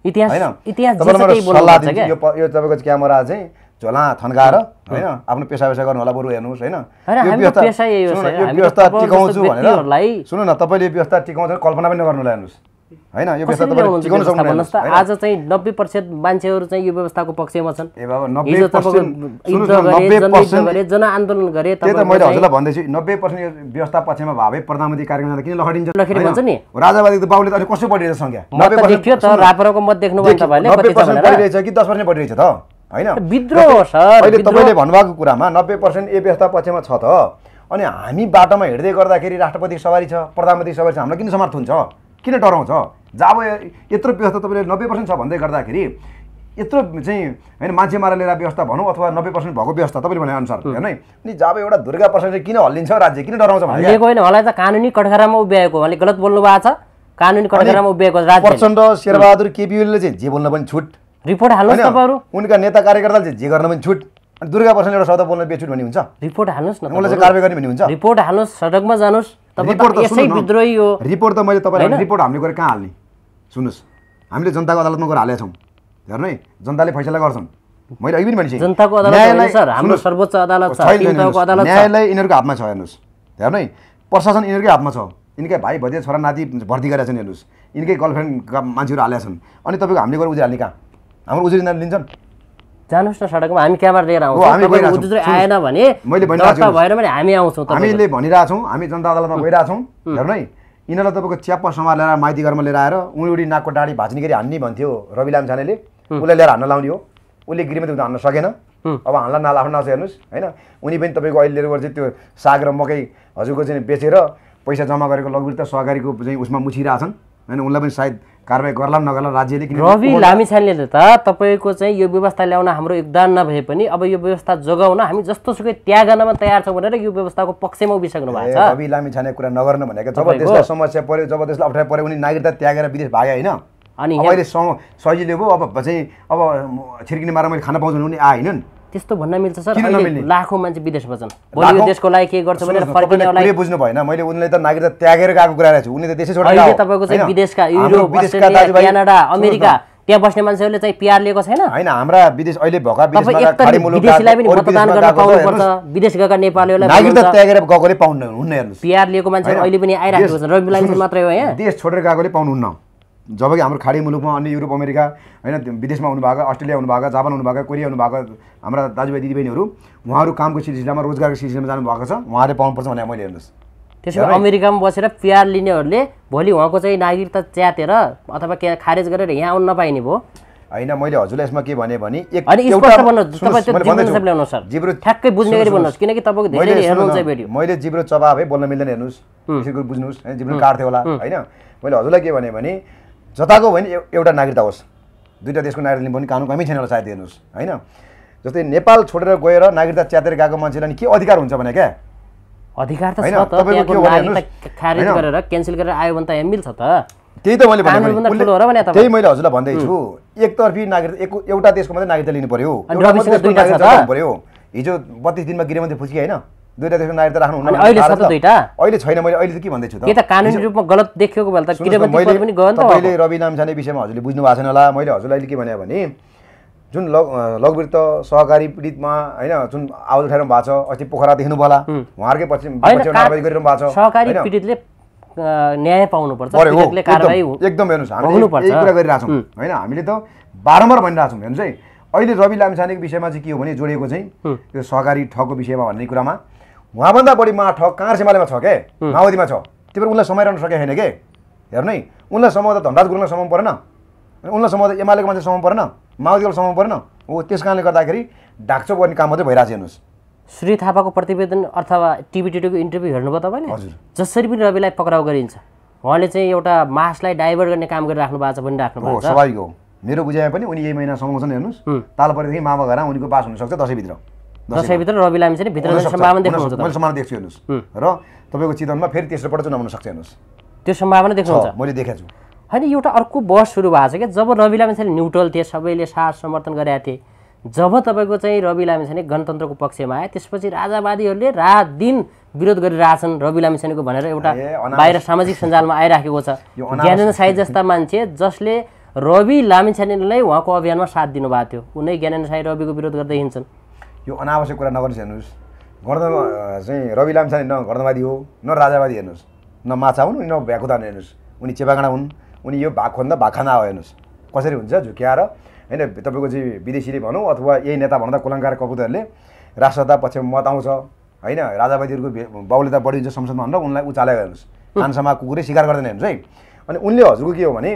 इतिहास झोला थन्काएर होइन आफ्नो पेसा पेसा गर्नु होला बरु हेर्नुहोस् होइन यो व्यवस्था टिकाउँछु भनेर सुन्नु न तपाईँले व्यवस्था टिकाउँछ कल्पना पनि नगर्नु होला हेर्नुहोस् होइन यो व्यवस्था तपाईँले टिकाउन सक्नुहुन्छ आज चाहिँ नब्बे पर्सेन्ट मान्छेहरू चाहिँ यो व्यवस्थाको पक्षमा छन् ए बाबा नब्बे पर्सेन्ट गरे जनआन्दोलन गरे त्यही त मैले हजुरलाई भन्दैछु नब्बे पर्सेन्ट व्यवस्था पक्षमा भए प्रधानमन्त्री कार्यक्रम किन लखडिन्छ भन्छ नि राजावादी त बाबुले त अलिक कस्तो बढिरहेछ सङ्ख्या नब्बे त राप्रको मत देख्नुभयो तपाईँले नब्बे पर्सेन्ट बढिरहेछ कि दस पर्सेन्ट बढिरहेछ त होइन विद्रोह सर अहिले तपाईँले भन्नुभएको कुरामा नब्बे पर्सेन्ट ए व्यवस्था पक्षमा छ त अनि हामी बाटोमा हिँड्दै गर्दाखेरि राष्ट्रपति सवारी छ प्रधानमन्त्री सवारी छ हामीलाई किन समर्थ हुन्छ किन डराउँछ जब यत्रो व्यवस्था तपाईँले नब्बे पर्सेन्ट छ भन्दै गर्दाखेरि यत्रो चाहिँ होइन मान्छे मारेर लिएर व्यवस्था भनौँ अथवा नब्बे पर्सेन्ट भएको व्यवस्था तपाईँले भने अनुसार होइन नि जब एउटा दुर्गा पर्सेन्ट किन हल्लिन्छ राज्य किन डराउँछ भनेको होइन मलाई त कानुनी कठघरामा उभिएको उहाँले गलत बोल्नु भएको छ कानुनी कठघरामा उभिएको राज्य प्रचण्ड शेरबहादुर केपिओलीले चाहिँ जे बोल्न पनि छुट रिपोर्ट हाल्नुहोस् तपाईँहरू उनका नेता कार्यकर्ताले जे गर्न पनि छुट दुर्गा पर्सेन्ट एउटा शब्द बोल्न बेछुट भन्ने हुन्छ रिपोर्ट हाल्नुहोस् न उसलाई चाहिँ कारवाही गर्ने भन्ने हुन्छ रिपोर्ट हाल्नुहोस् सडकमा जानुहोस् रिपोर्ट त मैले तपाईँलाई रिपोर्ट हामीले गएर कहाँ हाल्ने सुन्नुहोस् हामीले जनताको अदालतमा गएर हालेका छौँ हेर्नु है जनताले फैसला गर्छन् मैले अघि पनि भनिसकेँ जनताको अदालत सर हाम्रो सर्वोच्च अदालत छ न्यायालय यिनीहरूको हातमा छ हेर्नुहोस् हेर्नु है प्रशासन यिनीहरूकै हातमा छ यिनकै भाइ भतिजा छोरा नाति भर्ती गरेका छन् हेर्नुहोस् यिनकै गर्लफ्रेन्डका मान्छेहरू हालेका छन् अनि तपाईँको हामीले गएर उजुरी हाल्ने कहाँ हाम्रो उजुरी लिन्छन् जानुहोस् न सडकमा हामी क्यामेरा लिएर आउँछौँ आएन भने मैले भएर पनि हामी आउँछौँ हामीले भनिरहेको छौँ हामी जनता अदालतमा गइरहेको छौँ हेर्नु है यिनीहरूलाई तपाईँको च्याप्प समार ल्याएर माइती घरमा लिएर आएर उनी नाकको डाँडी भाँच्ने गरी हान्ने भन्थ्यो रवि लामछानेले उसलाई लिएर हान्न लाउने हो उसले गिरीमा हुँदा हान्न सकेन अब हान्ला नाला आफ्नो नाच हेर्नुहोस् होइन उनी पनि तपाईँको अहिले लिएर चाहिँ त्यो साग र मकै हजुरको चाहिँ बेचेर पैसा जम्मा गरेको लघुवित्त सहकारीको चाहिँ उसमा मुछिरहेछन् होइन उनलाई पनि सायद कारवाही गर्ला नगर्ला राज्यले किन रवि लामिछानेले त तपाईँको चाहिँ यो व्यवस्था ल्याउन हाम्रो योगदान नभए पनि अब यो व्यवस्था जोगाउन हामी जस्तो जस्तोसुकै गर्नमा तयार छौँ भनेर यो व्यवस्थाको पक्षमा उभिसक्नु भएको छ रवि लामिछाने कुरा नगर्न भनेको जब त्यसलाई समस्या पऱ्यो जब त्यसलाई अप्ठ्यारो पऱ्यो उनी नागरिकता त्यागेर विदेश भागे होइन अनि सजिलो भयो अब चाहिँ अब छिर्किने मारा मैले खाना पाउँछु भने उनी आएनन् त्यस्तो भन्न मिल्छ सर लाखौँ मान्छे विदेशमा छन् भोलि देशको लागि के गर्छ भनेर फर्किनेलाई बुझ्नु भएन मैले उनले त नागरिकता त्यागेर गएको कुरा रहेछ उनले त देशै छोडेर अहिले तपाईँको चाहिँ विदेशका युरोप क्यानाडा अमेरिका त्यहाँ बस्ने मान्छेहरूले चाहिँ पिआर लिएको छैन होइन हाम्रा विदेश अहिले मतदान गर्न पाउनुपर्छ विदेश गएका नेपालीहरूलाई नागरिकता त्यागेर गएकोले पाउनुहुन्न हेर्नु पिआर लिएको मान्छे अहिले पनि आइरहेको छ रवि मात्रै हो यहाँ देश छोडेर गएकोले पाउनुहुन्न जबकि हाम्रो खाडी मुलुकमा अन्य युरोप अमेरिका होइन विदेशमा आउनुभएको अस्ट्रेलिया आउनुभएको जापान आउनुभएको कोरिया आउनुभएको हाम्रा दाजुभाइ दिदीबहिनीहरू उहाँहरू कामको सिलसिलामा रोजगारको सिलसिलामा जानुभएको छ उहाँहरूले पाउनुपर्छ भनेर मैले हेर्नुहोस् त्यसो अमेरिकामा बसेर पिआर लिनेहरूले भोलि उहाँको चाहिँ नागरिकता च्यातेर अथवा के खारेज गरेर यहाँ आउनु नपाइने भयो होइन मैले हजुरलाई यसमा के भने भने ठ्याक्कै बुझ्ने गरी भन्नुहोस् किनकि तपाईँको धेरै हेर्नुहुन्छ भेट्यो मैले जिब्रो चबा है बोल्न मिल्दैन हेर्नुहोस् बुझ्नुहोस् होइन जिब्रो काट्थ्यो होला होइन मैले हजुरलाई के भने जताको होइन एउटा नागरिकता होस् दुईवटा देशको नागरिक लिनु पनि कानुन कामै छैन होला सायद हेर्नुहोस् होइन जस्तै नेपाल छोडेर गएर नागरिकता च्यातेर गएको मान्छेलाई नि के अधिकार हुन्छ भने क्या अधिकार त होइन क्यान्सल गरेर आयो भने त यहाँ मिल्छ त त्यही त मैले त्यही मैले हजुरलाई भन्दैछु एकतर्फी नागरिक एक एउटा देशको मात्रै नागरिकता लिनु पऱ्यो हिजो बत्तिस दिनमा गृहमन्त्री फुस्की होइन दुईटा देशको नागरिकता राख्नु हुन्न अहिले छ त दुईटा अहिले छैन मैले अहिले त के भन्दैछु त कानुनी रूपमा गलत देखेको बेला त मैले पनि गयो तपाईँले रवि लामछाने विषयमा हजुरले बुझ्नु भएको छैन होला मैले हजुरलाई अहिले के भने भने जुन लग लघुवृत्त सहकारी पीडितमा होइन जुन आवाज उठाइरहनु भएको छ अस्ति पोखरा देख्नु होला उहाँहरूकै पछि गरिरहनु भएको छ सहकारी पीडितले न्याय पाउनुपर्छ एकदम हेर्नुहोस् हामीले कुरा गरिरहेछौँ होइन हामीले त बारम्बार भनिरहेछौँ हेर्नुहोस् है अहिले रवि लामिछानेको विषयमा चाहिँ के हो भने जोडिएको चाहिँ यो सहकारी ठगको विषयमा भन्ने कुरामा उहाँभन्दा बढी ठग काँस एमालेमा छ के माओवादीमा छ त्यही भएर उसलाई समाइरहनु सकेको छैन कि हेर्नु है उनलाई त धनराज गुरुङलाई समाउनु परेन उनलाई समाउँदा एमालेको मान्छे समाउनु परेन माओवादीको समाउनु परेन हो त्यस कारणले गर्दाखेरि ढाक्छो गर्ने काम मात्रै भइरहेको छ हेर्नुहोस् श्री थापाको प्रतिवेदन अथवा टिभी टिटीको इन्टरभ्यू हेर्नुभयो तपाईँले हजुर जसरी पनि रविलाई पक्राउ गरिन्छ उहाँले चाहिँ एउटा मासलाई डाइभर्ट गर्ने काम गरिराख्नु भएको छ भनिराख्नु राख्नु भएको छ स्वाभाविक हो मेरो बुझाइमा पनि उनी यही महिना समाउँछन् हेर्नुहोस् ताल परेदेखि मामा घर उनीको बास हुनसक्छ दसैँभित्र दसैँभित्र रवि लामी चाहिँ भित्र सम्भावना देख्नुहुन्छ मैले सम्भावना देख्छु हेर्नुहोस् र तपाईँको चितवनमा फेरि तेस्रो पटक चुनाव सक्छ हेर्नुहोस् त्यो सम्भावना देख्नुहुन्छ मैले देखेको छु होइन एउटा अर्को बस सुरु भएको छ क्या जब रवि लामिछाने न्युट्रल थिए सबैले साथ समर्थन गरेका थिए जब तपाईँको चाहिँ रवि लामिछाने गणतन्त्रको पक्षमा आयो त्यसपछि राजावादीहरूले रात दिन विरोध गरिरहेछन् रवि लामिछानेको भनेर एउटा बाहिर सामाजिक सञ्जालमा आइराखेको छ ज्ञानेन्द्र साई जस्ता मान्छे जसले रवि लामिछानेलाई उहाँको अभियानमा साथ दिनुभएको थियो उनै ज्ञानेन्द्र साई रविको विरोध गर्दै हिँड्छन् यो अनावश्यक कुरा नगर्नुहोस् हेर्नुहोस् गर्द चाहिँ रवि लामछाने न गर्दवादी हो न राजावादी हेर्नुहोस् न माछा हुन् न भ्याकुदान हेर्नुहोस् उनी चेपाकाँडा हुन् उनी यो भाग खोज्दा भाग खाँदा हो हेर्नुहोस् कसरी हुन्छ झुक्याएर होइन तपाईँको चाहिँ विदेशीले भनौँ अथवा यही नेता भन्दा कुलङ्कार ककुदहरूले राष्ट्रता पक्षमा मत आउँछ होइन राजावादीहरूको बाहुल्यता बढी हुन्छ संसदमा भनेर उनलाई उचालेको हेर्नुहोस् कानसम्म कुकुरै स्वीकार गर्दैन हेर्नुहोस् है अनि उनले हजुरको के हो भने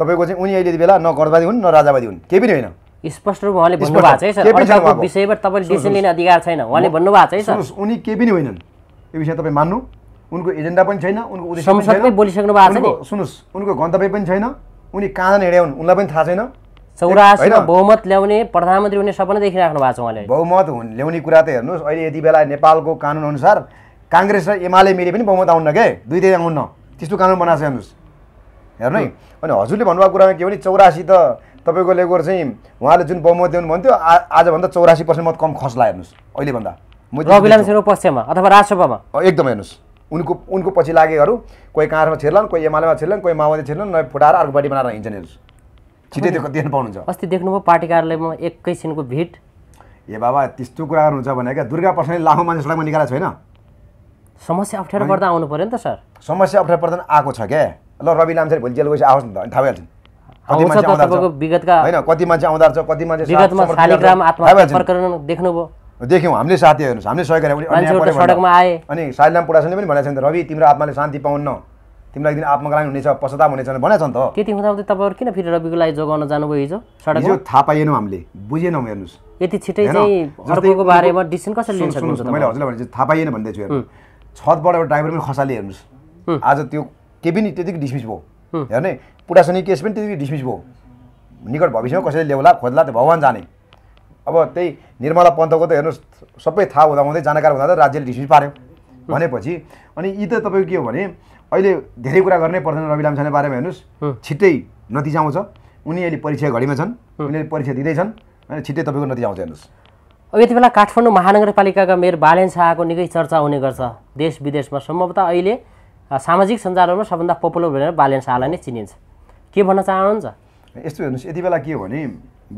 तपाईँको चाहिँ उनी अहिले बेला न गर्दवादी हुन् न राजावादी हुन् केही पनि होइन स्पष्ट रूपमा उहाँले भन्नुभएको छ है सर अर्काको विषयमा तपाईँले डिसिसन लिने अधिकार छैन उहाँले भन्नुभएको छ है सर उनी केही पनि होइनन् यो विषय तपाईँ मान्नु उनको एजेन्डा पनि छैन उनको उद्देश्य बोलिसक्नु भएको छ नि सुन्नुहोस् उनको गन्तव्य पनि छैन उनी कहाँ जान हिँड्या उनलाई पनि थाहा छैन चौरासीमा बहुमत ल्याउने प्रधानमन्त्री हुने सपना देखिराख्नु भएको छ उहाँले बहुमत ल्याउने कुरा त हेर्नुहोस् अहिले यति बेला नेपालको अनुसार काङ्ग्रेस र एमाले मिले पनि बहुमत आउन्न के दुइटै आउन्न त्यस्तो कानुन बनाएको छ हेर्नुहोस् हेर्नु है अनि हजुरले भन्नुभएको कुरामा के भने चौरासी त तपाईँको लेबर चाहिँ उहाँले जुन बहुमत दिनु भन्थ्यो आजभन्दा चौरासी पर्सेन्ट मत कम खस्ला हेर्नुहोस् अहिलेभन्दा पक्षमा अथवा राजसभामा एकदम हेर्नुहोस् उनको उनको पछि लागेहरू कोही काँग्रेसमा छिर्लान् कोही एमालेमा छिर्लान् कोही माओवादी छिर्लान् नयाँ फुटाएर अर्को पार्टी बनाएर हिँड्छन् हेर्नुहोस् छिटै त्यो देख्नु पाउनुहुन्छ अस्ति देख्नुभयो पार्टी कार्यालयमा एकैछिनको भिड ए बाबा त्यस्तो कुराहरू हुन्छ भने क्या दुर्गा प्रसाद लाखौँ मान्छे सडकमा निकालेको छैन समस्या अप्ठ्यारो पर्दा आउनु पऱ्यो नि त सर समस्या अप्ठ्यारो पर्दा आएको छ क्या ल रवि लामसेर भोलि जेल गएपछि आओस् नि त थाहा भइहाल्छ होइन कति मान्छे आउँदा कति मान्छे देख्नुभयो देख्यौँ हामीले साथी हेर्नुहोस् हामीले सहयोग गऱ्यौँ अनि शालिराम पुरासनले पनि भनेको छ नि त रवि तिम्रो आत्माले शान्ति पाउन्न तिमीलाई एकदिन आत्मग्लानी हुनेछ पश्चाताप हुनेछ भनेको छ नि त त्यति हुँदा तपाईँहरू किन फेरि रविको लागि जोगाउन जानुभयो हिजो हिजो थाहा पाएनौँ हामीले बुझेनौँ हेर्नुहोस् यति छिटै चाहिँ बारेमा डिसिजन कसरी लिन्छ मैले हजुरलाई भने थाहा पाइएन भन्दैछु हेर्नु छतबाट एउटा ड्राइभर पनि खसाले हेर्नुहोस् आज त्यो केही पनि त्यतिकै डिसमिस भयो हेर्ने पुरासनी केस पनि त्यति डिसमिस भयो निकट भविष्यमा कसैले ल्याउला खोज्ला त भगवान् जाने अब त्यही निर्मला पन्तको त हेर्नुहोस् सबै थाहा हुँदा हुँदै जानकार हुँदा त राज्यले डिसमिस पार्यो भनेपछि अनि यी त तपाईँको के हो भने अहिले धेरै कुरा गर्नै पर्दैन रवि लामछाने बारेमा हेर्नुहोस् छिट्टै नतिजा आउँछ उनी अहिले परीक्षा घडीमा छन् उनीहरूले परीक्षा दिँदैछन् होइन छिट्टै तपाईँको नतिजा आउँछ हेर्नुहोस् अब यति बेला काठमाडौँ महानगरपालिकाका मेयर बालेन शाहको निकै चर्चा हुने गर्छ देश विदेशमा सम्भवतः अहिले सामाजिक सञ्जालहरूमा सबभन्दा पपुलर भनेर बालेन शाहलाई नै चिनिन्छ के भन्न चाहनुहुन्छ यस्तो हेर्नुहोस् यति बेला के हो भने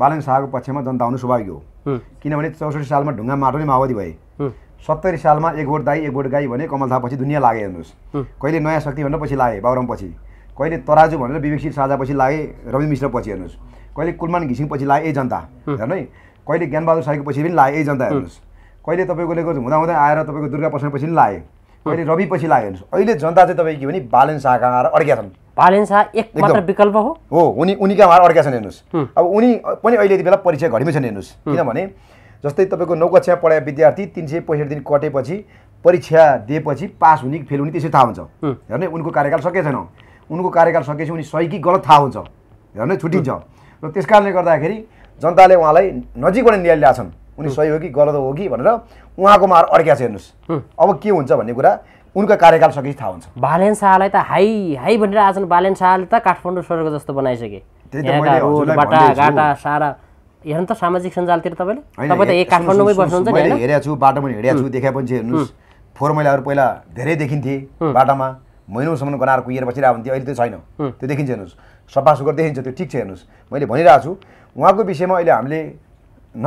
बालन शाहको पक्षमा जनता आउनु स्वाभाविक हो किनभने चौसठी सालमा ढुङ्गा माटो नै माओवादी भए सत्तरी सालमा एक भोट दाई एक भोट गाई भने कमल थाहा पछि दुनियाँ लागे हेर्नुहोस् कहिले नयाँ शक्ति भनेर पछि लागे बाबुराम कहिले तराजु भनेर विवेकशील साझापछि लागे रवि मिश्र पछि हेर्नुहोस् कहिले कुलमान घिसिङ पछि लागे ए जनता हेर्नु है कहिले ज्ञानबहादुर साईको पछि पनि लागे ए जनता हेर्नुहोस् कहिले तपाईँकोले हुँदा हुँदै आएर तपाईँको दुर्गा प्रसाद पछि पनि लागे कहिले रवि पछि लागे हेर्नुहोस् अहिले जनता चाहिँ तपाईँको के भने बालन शाहका आएर अड्क्या छन् भालेन्सा एक मात्र विकल्प हो हो उनी उनीका कहाँ अर्का छन् हेर्नुहोस् अब उनी पनि अहिले यति बेला परीक्षा घरिमै छन् हेर्नुहोस् किनभने जस्तै तपाईँको नौ कक्षा पढाए विद्यार्थी तिन सय पैँसठ दिन कटेपछि परीक्षा दिएपछि पास हुने फेल हुने त्यसरी थाहा हुन्छ हेर्ने उनको कार्यकाल सकेको छैन उनको कार्यकाल सकेपछि उनी सही कि गलत थाहा हुन्छ हेर्ने छुट्टिन्छ र त्यस कारणले गर्दाखेरि जनताले उहाँलाई नजिकबाट न्याय ल्याएछन् उनी सही हो कि गलत हो कि भनेर उहाँको मार अड्क्या छ हेर्नुहोस् अब के हुन्छ भन्ने कुरा उनको कार्यकाल सकेपछि थाहा हुन्छ बालेन शाहलाई त हाई हाई भनेर आज बालेन शाहले त काठमाडौँ स्वर्ग जस्तो बनाइसके सारा हेर्नु त सामाजिक सञ्जालतिर तपाईँले तपाईँ त एक काठमाडौँमै बस्नुहुन्छ मैले हेरेको छु पनि हेरेको छु देखाए पछि हेर्नुहोस् फोहोर मैलाहरू पहिला धेरै देखिन्थे बाटामा महिनौसम्म गनाएर कुहिएर बसिरहेको हुन्थ्यो अहिले त छैन त्यो देखिन्छ हेर्नुहोस् सफा सुग्घर देखिन्छ त्यो ठिक छ हेर्नुहोस् मैले भनिरहेको छु उहाँको विषयमा अहिले हामीले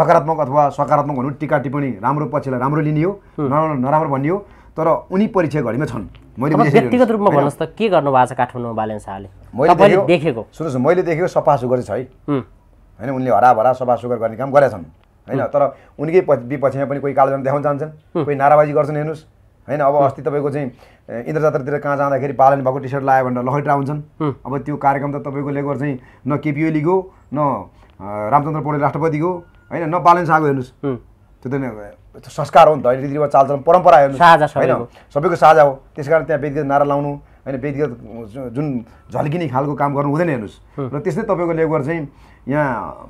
नकारात्मक अथवा सकारात्मक भनौँ टिका टिप्पणी राम्रो पक्षलाई राम्रो लिने हो नराम्रो नराम्रो भन्ने हो तर उनी परीक्षा घडीमा छन् मैले व्यक्तिगत रूपमा भन्नुहोस् त के गर्नु भएको छ काठमाडौँ बालेन शाहले मैले देखेको सुन्नुहोस् मैले देखेको सफा सुगर छ है होइन उनले हराभरा सफा सुगर गर्ने काम गरेछन् होइन तर उनकै विपक्षमा पनि कोही कालोजान देखाउन जान्छन् कोही नाराबाजी गर्छन् हेर्नुहोस् होइन अब अस्ति तपाईँको चाहिँ इन्द्रजात्रातिर कहाँ जाँदाखेरि पालन भएको टी सर्ट लगायो भनेर लखेटा हुन्छन् अब त्यो कार्यक्रम त तपाईँको लेबर चाहिँ न केपी ओलीको न रामचन्द्र पौडेल राष्ट्रपतिको होइन न बालन शाहको हेर्नुहोस् त्यो त संस्कार हो नि त अहिले रीतिरिवाज चालचलन परम्परा हो होइन सबैको साझा हो त्यस कारण त्यहाँ व्यक्तिगत नारा लाउनु होइन व्यक्तिगत जुन झल्किने खालको काम गर्नु हुँदैन हेर्नुहोस् र त्यस्तै तपाईँको लेबर चाहिँ यहाँ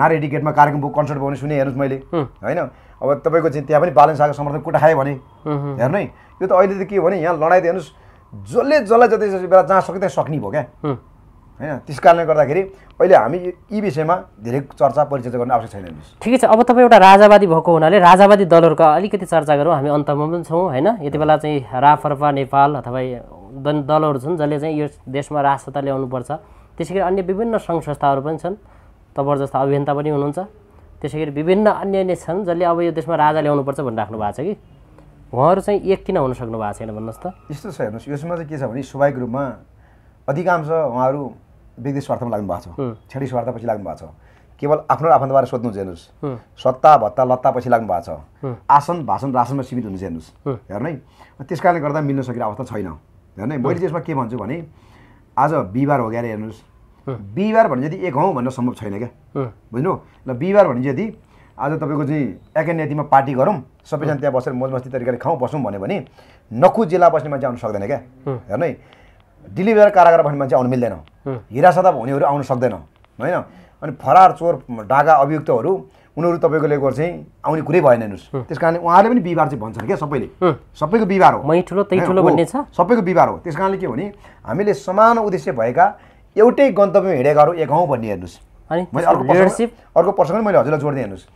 नारा कार्यक्रम कार्यक्रमको कन्सर्ट भयो भने सुने हेर्नुहोस् मैले होइन अब तपाईँको चाहिँ त्यहाँ पनि बालन शाहको समर्थन कुटा भने हेर्नु है यो त अहिले त के भने यहाँ लडाइँ त हेर्नुहोस् जसले जसलाई जति बेला जहाँ सक्यो त्यहाँ सक्ने भयो क्या होइन त्यस कारणले गर्दाखेरि अहिले हामी यी विषयमा धेरै चर्चा परिचर्चा गर्नु आवश्यक छैन ठिकै छ अब तपाईँ एउटा राजावादी भएको हुनाले राजावादी दलहरूको अलिकति चर्चा गरौँ हामी अन्तमा पनि छौँ होइन यति बेला चाहिँ राफरपा नेपाल अथवा दलहरू छन् जसले चाहिँ यो देशमा राष्ट्रता ल्याउनुपर्छ त्यसै गरी अन्य विभिन्न सङ्घ संस्थाहरू पनि छन् तपाईँहरू जस्ता अभियन्ता पनि हुनुहुन्छ त्यसै गरी विभिन्न अन्य अन्य छन् जसले अब यो देशमा राजा ल्याउनुपर्छ भनिराख्नु भएको छ कि उहाँहरू चाहिँ एक किन हुन सक्नु भएको छैन भन्नुहोस् त यस्तो छ हेर्नुहोस् यसमा चाहिँ के छ भने स्वाभाविक रूपमा अधिकांश उहाँहरू व्यक्ति स्वार्थमा लाग्नु भएको छ छेडी पछि लाग्नु भएको छ केवल आफ्नो र आफ्नो बारे सोध्नु हेर्नुहोस् सत्ता भत्ता लत्ता पछि लाग्नु भएको छ आसन भाषण रासनमा सीमित हुनु हेर्नुहोस् हेर्नु है त्यस कारणले गर्दा मिल्न सकिने अवस्था छैन हेर्नु है मैले त्यसमा के भन्छु भने आज बिहिबार हो गएर हेर्नुहोस् बिहिबार भने यदि एक हौँ भन्न सम्भव छैन क्या बुझ्नु ल बिहिबार भने यदि आज तपाईँको चाहिँ एकान्यतिमा पार्टी गरौँ सबैजना त्यहाँ बसेर मस्ती तरिकाले खाउँ बसौँ भन्यो भने नखु जिल्ला बस्ने मान्छे आउनु सक्दैन क्या हेर्नु है डिलिभर कारागार भन्ने मान्छे आउनु मिल्दैन हिरासत हुनेहरू आउनु सक्दैन होइन अनि फरार चोर डागा अभियुक्तहरू उनीहरू तपाईँको लेखर चाहिँ आउने कुरै भएन हेर्नुहोस् त्यस कारणले उहाँले पनि बिहिबार चाहिँ भन्छन् क्या सबैले सबैको बिहिबार हो ठुलो ठुलो भन्ने छ सबैको बिहिबार हो त्यस कारणले के भने हामीले समान उद्देश्य भएका एउटै गन्तव्य हिँडेकाहरू एक हौँ भन्ने हेर्नुहोस् अर्को प्रसङ्ग मैले हजुरलाई जोड्दै हेर्नुहोस्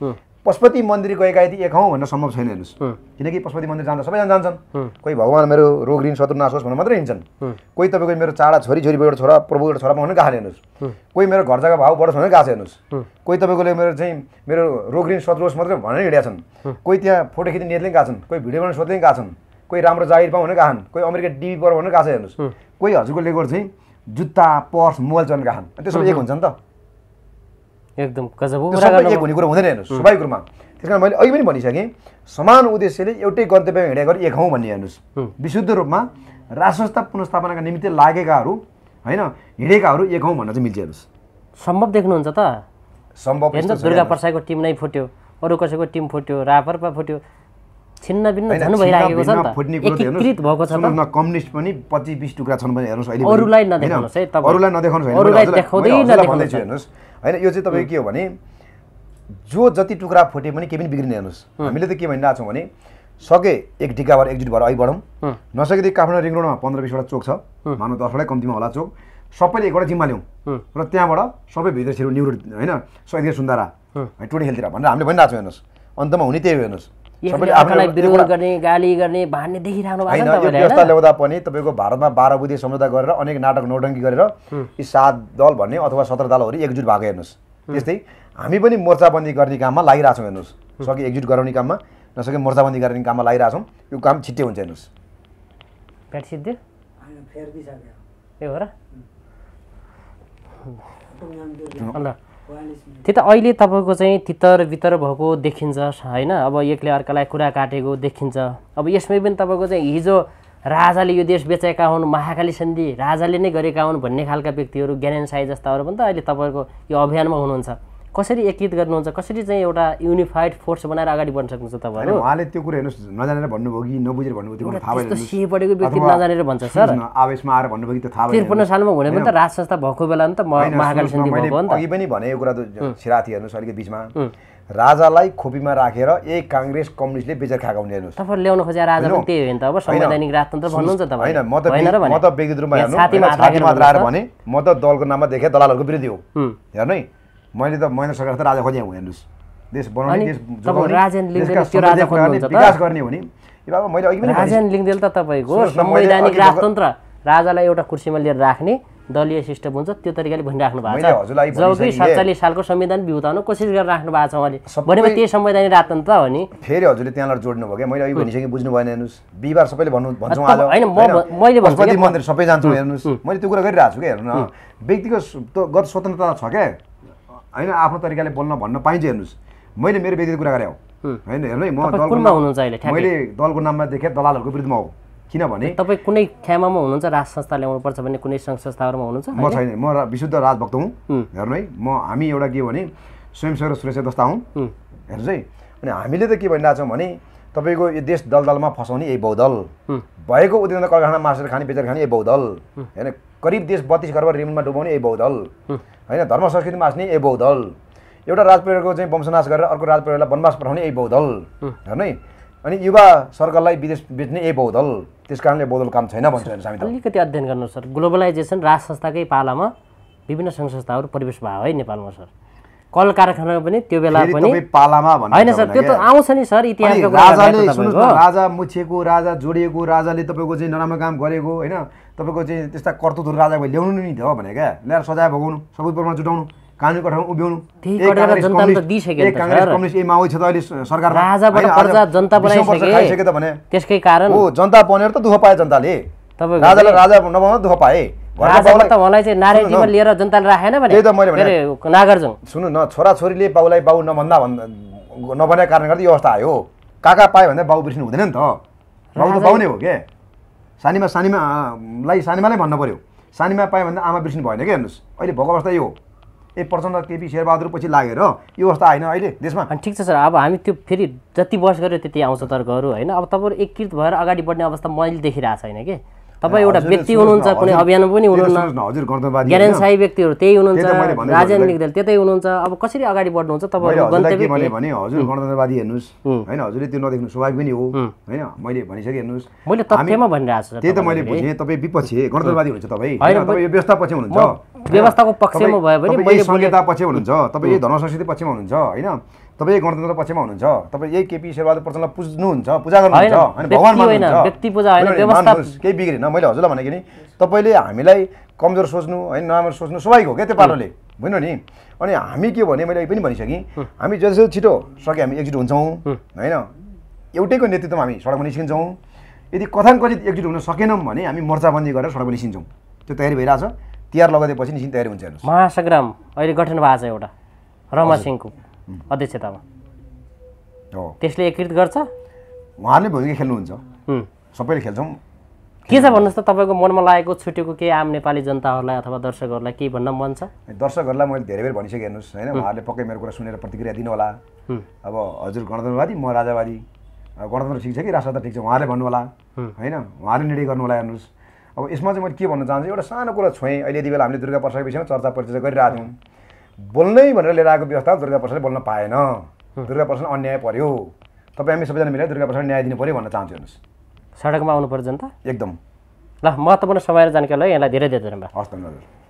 पशुपति मन्दिर गएका यदि एक हौँ भन्न सम्भव छैन हेर्नुहोस् किनकि पशुपति मन्दिर जाँदा सबैजना जान्छन् कोही भगवान् मेरो रोग ऋण शत्रु नाश होस् भनेर मात्रै हिँड्छन् कोही तपाईँको मेरो चाडा छोरी छोरी एउटा छोरा प्रभु एउटा छोरा भनेर गाह्रो हेर्नुहोस् कोही मेरो घर जग्गा भाव बढोस् भनेर गएको छ हेर्नुहोस् कोही तपाईँको मेरो चाहिँ मेरो रोग ऋण शत्रु होस् मात्रै भनेर हिँडेका छन् कोही त्यहाँ फोटो खिच्ने नेटले गएको छन् कोही भिडियो बनाउने सोध्ने गएको छन् कोही राम्रो जागिर पाउँ भनेर गाहन् कोही अमेरिका डिबी पर भनेर गएको छ हेर्नुहोस् कोही हजुरको लेगोर चाहिँ जुत्ता पर्स मोबाइल चल्न गएको त्यसो एक हुन्छ नि त एकदम एक हुने कुरो हुँदैन हेर्नुहोस् सबै कुरोमा त्यस कारण मैले अघि पनि भनिसकेँ समान उद्देश्यले एउटै गन्तव्यमा हिँडेको एक हौँ भन्ने हेर्नुहोस् विशुद्ध रूपमा राष्ट्रता पुनस्थापनाका निम्ति लागेकाहरू होइन हिँडेकाहरू एक हौँ भन्न चाहिँ मिल्छ हेर्नुहोस् सम्भव देख्नुहुन्छ त सम्भव दुर्गा प्रसादको टिम नै फुट्यो अरू कसैको टिम फुट्यो रापरपा फुट्यो छिन्न भिन्न झन् भइरहेको छ नि त भएको छ कम्युनिस्ट पनि पच्चिस बिस टुक्रा छन् भने हेर्नुहोस् अहिले अरूलाई नदेखाउनुहोस् है अरूलाई नदेखाउनुहोस् अरूलाई देखाउँदै नदेखाउँदैछु हेर्नुहोस् होइन यो चाहिँ तपाईँ के हो भने जो जति टुक्रा फुटे पनि केही पनि बिग्रिने हेर्नुहोस् हामीले त के भनिरहेको छौँ भने सके एक ढिक्का भएर एकजुट भएर अघि बढौँ नसकेदेखि काठमाडौँ रिङ रोडमा पन्ध्र बिसवटा चोक छ मानव दसवटै कम्तीमा होला चोक सबैले एकवटा जिम्मा ल्याउँ र त्यहाँबाट सबै भित्र छिरो न्युरो होइन सहिदेखि सुन्दारा टोटी खेलतिर भनेर हामीले भनिरहेको छौँ हेर्नुहोस् अन्तमा हुने त्यही हो हेर्नुहोस् व्यवस्था ल्याउँदा पनि तपाईँको भारतमा बाह्र बुधे सम्झौता गरेर अनेक नाटक नौटङ्की गरेर यी सात दल भन्ने अथवा सत्र दलहरू एकजुट भएको हेर्नुहोस् त्यस्तै हामी पनि मोर्चाबन्दी गर्ने काममा लागिरहेछौँ हेर्नुहोस् सके एकजुट गराउने काममा नसके मोर्चाबन्दी गर्ने काममा लागिरहेछौँ यो काम छिट्टै हुन्छ हेर्नुहोस् हो र त्यो त अहिले तपाईँको चाहिँ तितर बितर भएको देखिन्छ होइन अब एकले अर्कालाई कुरा काटेको देखिन्छ अब यसमै पनि तपाईँको चाहिँ हिजो राजाले यो देश बेचेका हुन् महाकाली सन्धि राजाले नै गरेका हुन् भन्ने खालका व्यक्तिहरू ज्ञानेन साई जस्ताहरू पनि त अहिले तपाईँको यो अभियानमा हुनुहुन्छ कसरी एकीकृत गर्नुहुन्छ कसरी चाहिँ एउटा युनिफाइड फोर्स बनाएर अगाडि बढ्न सक्नुहुन्छ तपाईँहरू उहाँले त्यो कुरा हेर्नुहोस् नजानेर भन्नुभयो कि नबुझेर भन्नुभयो त्यो सिए पढेको व्यक्ति नजानेर भन्छ सर आवेशमा आएर भन्नुभयो कि त्यो थाहा त्रिपन्न सालमा हुने पनि त राज संस्था भएको बेला नि त महाकाली अघि पनि भने यो कुरा त सिराथी हेर्नुहोस् अलिकति बिचमा राजालाई खोपीमा राखेर ए काङ्ग्रेस कम्युनिस्टले बेचेर खाएको हुने हेर्नुहोस् तपाईँ ल्याउन खोजेर राजा त्यही हो नि त अब संवैधानिक राजतन्त्र भन्नुहुन्छ तपाईँ म त म त व्यक्तिगत रूपमा हेर्नु भने म त दलको नाममा देखेँ दलालहरूको विरोधी हो हेर्नु है मैले त महेन्द्र सरकार त राजा खोजेँ हेर्नुहोस् देश बनाउने देश जोगाउने विकास गर्ने हो नि बाबा मैले अघि पनि राजेन लिङ्गदेल त तपाईँको संवैधानिक राजतन्त्र राजालाई एउटा कुर्सीमा लिएर राख्ने दलीय सिस्टम हुन्छ त्यो तरिकाले भनिराख्नु भएको छ सत्तालिस सालको संविधान बिउताउनु कोसिस गरेर राख्नु भएको छ उहाँले भनेमा त्यही संवैधानिक राजतन्त्र हो नि फेरि हजुरले त्यहाँबाट जोड्नु भयो क्या मैले अघि भनिसकेँ बुझ्नु भएन हेर्नुहोस् बिहिबार सबैले भन्नु भन्छु होइन मैले मन्दिर सबै जान्छु हेर्नुहोस् मैले त्यो कुरा गरिरहेको छु क्या हेर्नु न व्यक्तिगत गत स्वतन्त्रता छ क्या होइन आफ्नो तरिकाले बोल्न भन्न पाइन्छ हेर्नुहोस् मैले मेरो व्यक्तिगत कुरा गरेँ होइन हेर्नु म दलको मैले दलको नाममा देखेँ दलालहरूको विरुद्धमा हो किनभने तपाईँ कुनै ख्यामामा हुनुहुन्छ राज संस्था ल्याउनुपर्छ भने कुनै सङ्घ संस्थाहरूमा हुनुहुन्छ म छैन म विशुद्ध राजभक्त हुँ हेर्नु है म हामी एउटा के भने स्वयंसेवक सुरक्षा दस्ता हौँ हेर्नुहोस् है अनि हामीले त के भनिरहेको छौँ भने तपाईँको यो देश दलदलमा फसाउने यही बहुदल भएको उद्योग कलखाना मासेर खाने बेचेर खाने यही बहुदल होइन करिब देश बत्तिस गर्व रेममा डुबाउने यही बहुदल होइन धर्म संस्कृति मास्ने ए बौद्धल एउटा राजपरिवारको चाहिँ वंशनाश गरेर अर्को राजपरिवारलाई वनवास पठाउने ए बौद्धल होइन अनि युवा सर्कललाई विदेश बेच्ने ए बौद्धल त्यस कारणले बौद्धल काम छैन भन्छ अलिकति अध्ययन गर्नु सर ग्लोबलाइजेसन राज संस्थाकै पालामा विभिन्न सङ्घ संस्थाहरू परिवेश भयो है नेपालमा सर कल कारखाना पनि त्यो बेला पनि पालामा होइन सर त्यो त आउँछ नि सर इतिहासको राजाले राजा मुछेको राजा जोडिएको राजाले तपाईँको चाहिँ नराम्रो काम गरेको होइन तपाईँको चाहिँ त्यस्ता कर्तुतहरू राजाको ल्याउनु नि हो भने क्या ल्याएर सजाय भगाउनु सबै प्रमाण जुटाउनु कानुन कठाउनु उभ्याउनु जनता भने त्यसकै कारण हो जनता बनेर त दुःख पाए जनताले राजालाई राजा नबनाउन दुःख पाए लिएर जनताले राखेन भने त मैले सुन्नु न छोराछोरीले बाउलाई बाउ नभन्दा भन्दा नभनेको कारणले गर्दा यो अवस्था आयो काका पायो भन्दा बाउ बिर्सिनु हुँदैन नि त बाउ त बाउ नै हो क्या सानीमा सानीमालाई सानीमालाई भन्नु पऱ्यो सानीमा पायो भने आमा बिर्सिनु भएन क्या हेर्नुहोस् अहिले भएको अवस्था यो ए प्रचण्ड केपी शेरबहादुर पछि लागेर यो अवस्था आएन अहिले देशमा ठिक छ सर अब हामी त्यो फेरि जति बस गऱ्यो त्यति आउँछ तर्कहरू होइन अब तपाईँहरू एकीकृत भएर अगाडि बढ्ने अवस्था मैले देखिरहेको छैन कि तपाईँ एउटा व्यक्ति हुनुहुन्छ कुनै अभियान पनि हुनुहुन्न ज्ञानसाई व्यक्तिहरू त्यही हुनुहुन्छ राजेन निग्देल त्यतै हुनुहुन्छ अब कसरी अगाडि बढ्नुहुन्छ तपाईँहरू मैले भने हजुर गणतन्त्रवादी हेर्नुहोस् होइन हजुरले त्यो नदेख्नु स्वभाव पनि हो होइन मैले भनिसकेँ हेर्नुहोस् मैले तथ्यमा भनिरहेको छु त्यही त मैले बुझेँ तपाईँ विपक्षी गणतन्त्रवादी हुन्छ तपाईँ तपाईँ व्यवस्था पछि हुनुहुन्छ व्यवस्थाको पक्षमा भयो भने संहिता पछि हुनुहुन्छ तपाईँ धर्म संस्कृति पक्षमा हुनुहुन्छ होइन तपाईँ गणतन्त्र पक्षमा हुनुहुन्छ तपाईँ यही केपी शेरबहादुर प्रचण्डलाई पुज्नुहुन्छ पूजा गर्नुहुन्छ होइन भगवान् मान्नुहुन्छ केही बिग्रेन मैले हजुरलाई भनेको नि तपाईँले हामीलाई कमजोर सोच्नु होइन नराम्रो सोच्नु स्वाभाविक हो क्या त्यो पाटोले बुझ्नु नि अनि हामी के भने मैले पनि भनिसकेँ हामी जति छिटो सके हामी एकजुट हुन्छौँ होइन एउटैको नेतृत्वमा हामी सडकमा निस्किन्छौँ यदि कथान कथित एकजुट हुन सकेनौँ भने हामी मोर्चाबन्दी गरेर सडकमा निस्किन्छौँ त्यो तयारी भइरहेछ तिहार लगाइदिएपछि निस्किन तयारी हुन्छ महासङ्ग्राम अहिले गठन भएको छ एउटा रमा सिंहको अध्यक्षतामा हो त्यसले एकीकृत गर्छ उहाँले भूमिका खेल्नुहुन्छ सबैले खेल्छौँ के छ भन्नुहोस् त तपाईँको मनमा लागेको छुटेको के आम नेपाली जनताहरूलाई अथवा दर्शकहरूलाई के भन्न मन छ दर्शकहरूलाई मैले धेरै बेर भनिसकेँ हेर्नुहोस् होइन उहाँहरूले पक्कै मेरो कुरा सुनेर प्रतिक्रिया दिनुहोला अब हजुर गणतन्त्रवादी म राजावादी गणतन्त्र ठिक छ कि राष्ट्रता ठिक छ भन्नु भन्नुहोला होइन उहाँले निर्णय होला हेर्नुहोस् अब यसमा चाहिँ मैले के भन्न चाहन्छु एउटा सानो कुरा छोएँ अहिले यति बेला हामीले दुर्गा प्रसाद विषयमा चर्चा परिचर्चा गरिरहेको थियौँ बोल्नै भनेर लिएर आएको व्यवस्था दुर्गा प्रसादले बोल्न पाएन दुर्गा प्रसाद अन्याय पऱ्यो तपाईँ हामी सबैजना मिलेर दुर्गा प्रसाद न्याय दिनु पऱ्यो भन्न चाहन्छु हेर्नुहोस् सडकमा आउनु पर्यो जनता एकदम ल महत्त्वपूर्ण समय जानकारीलाई यहाँलाई धेरै धेरै धन्यवाद हस् धन्यवाद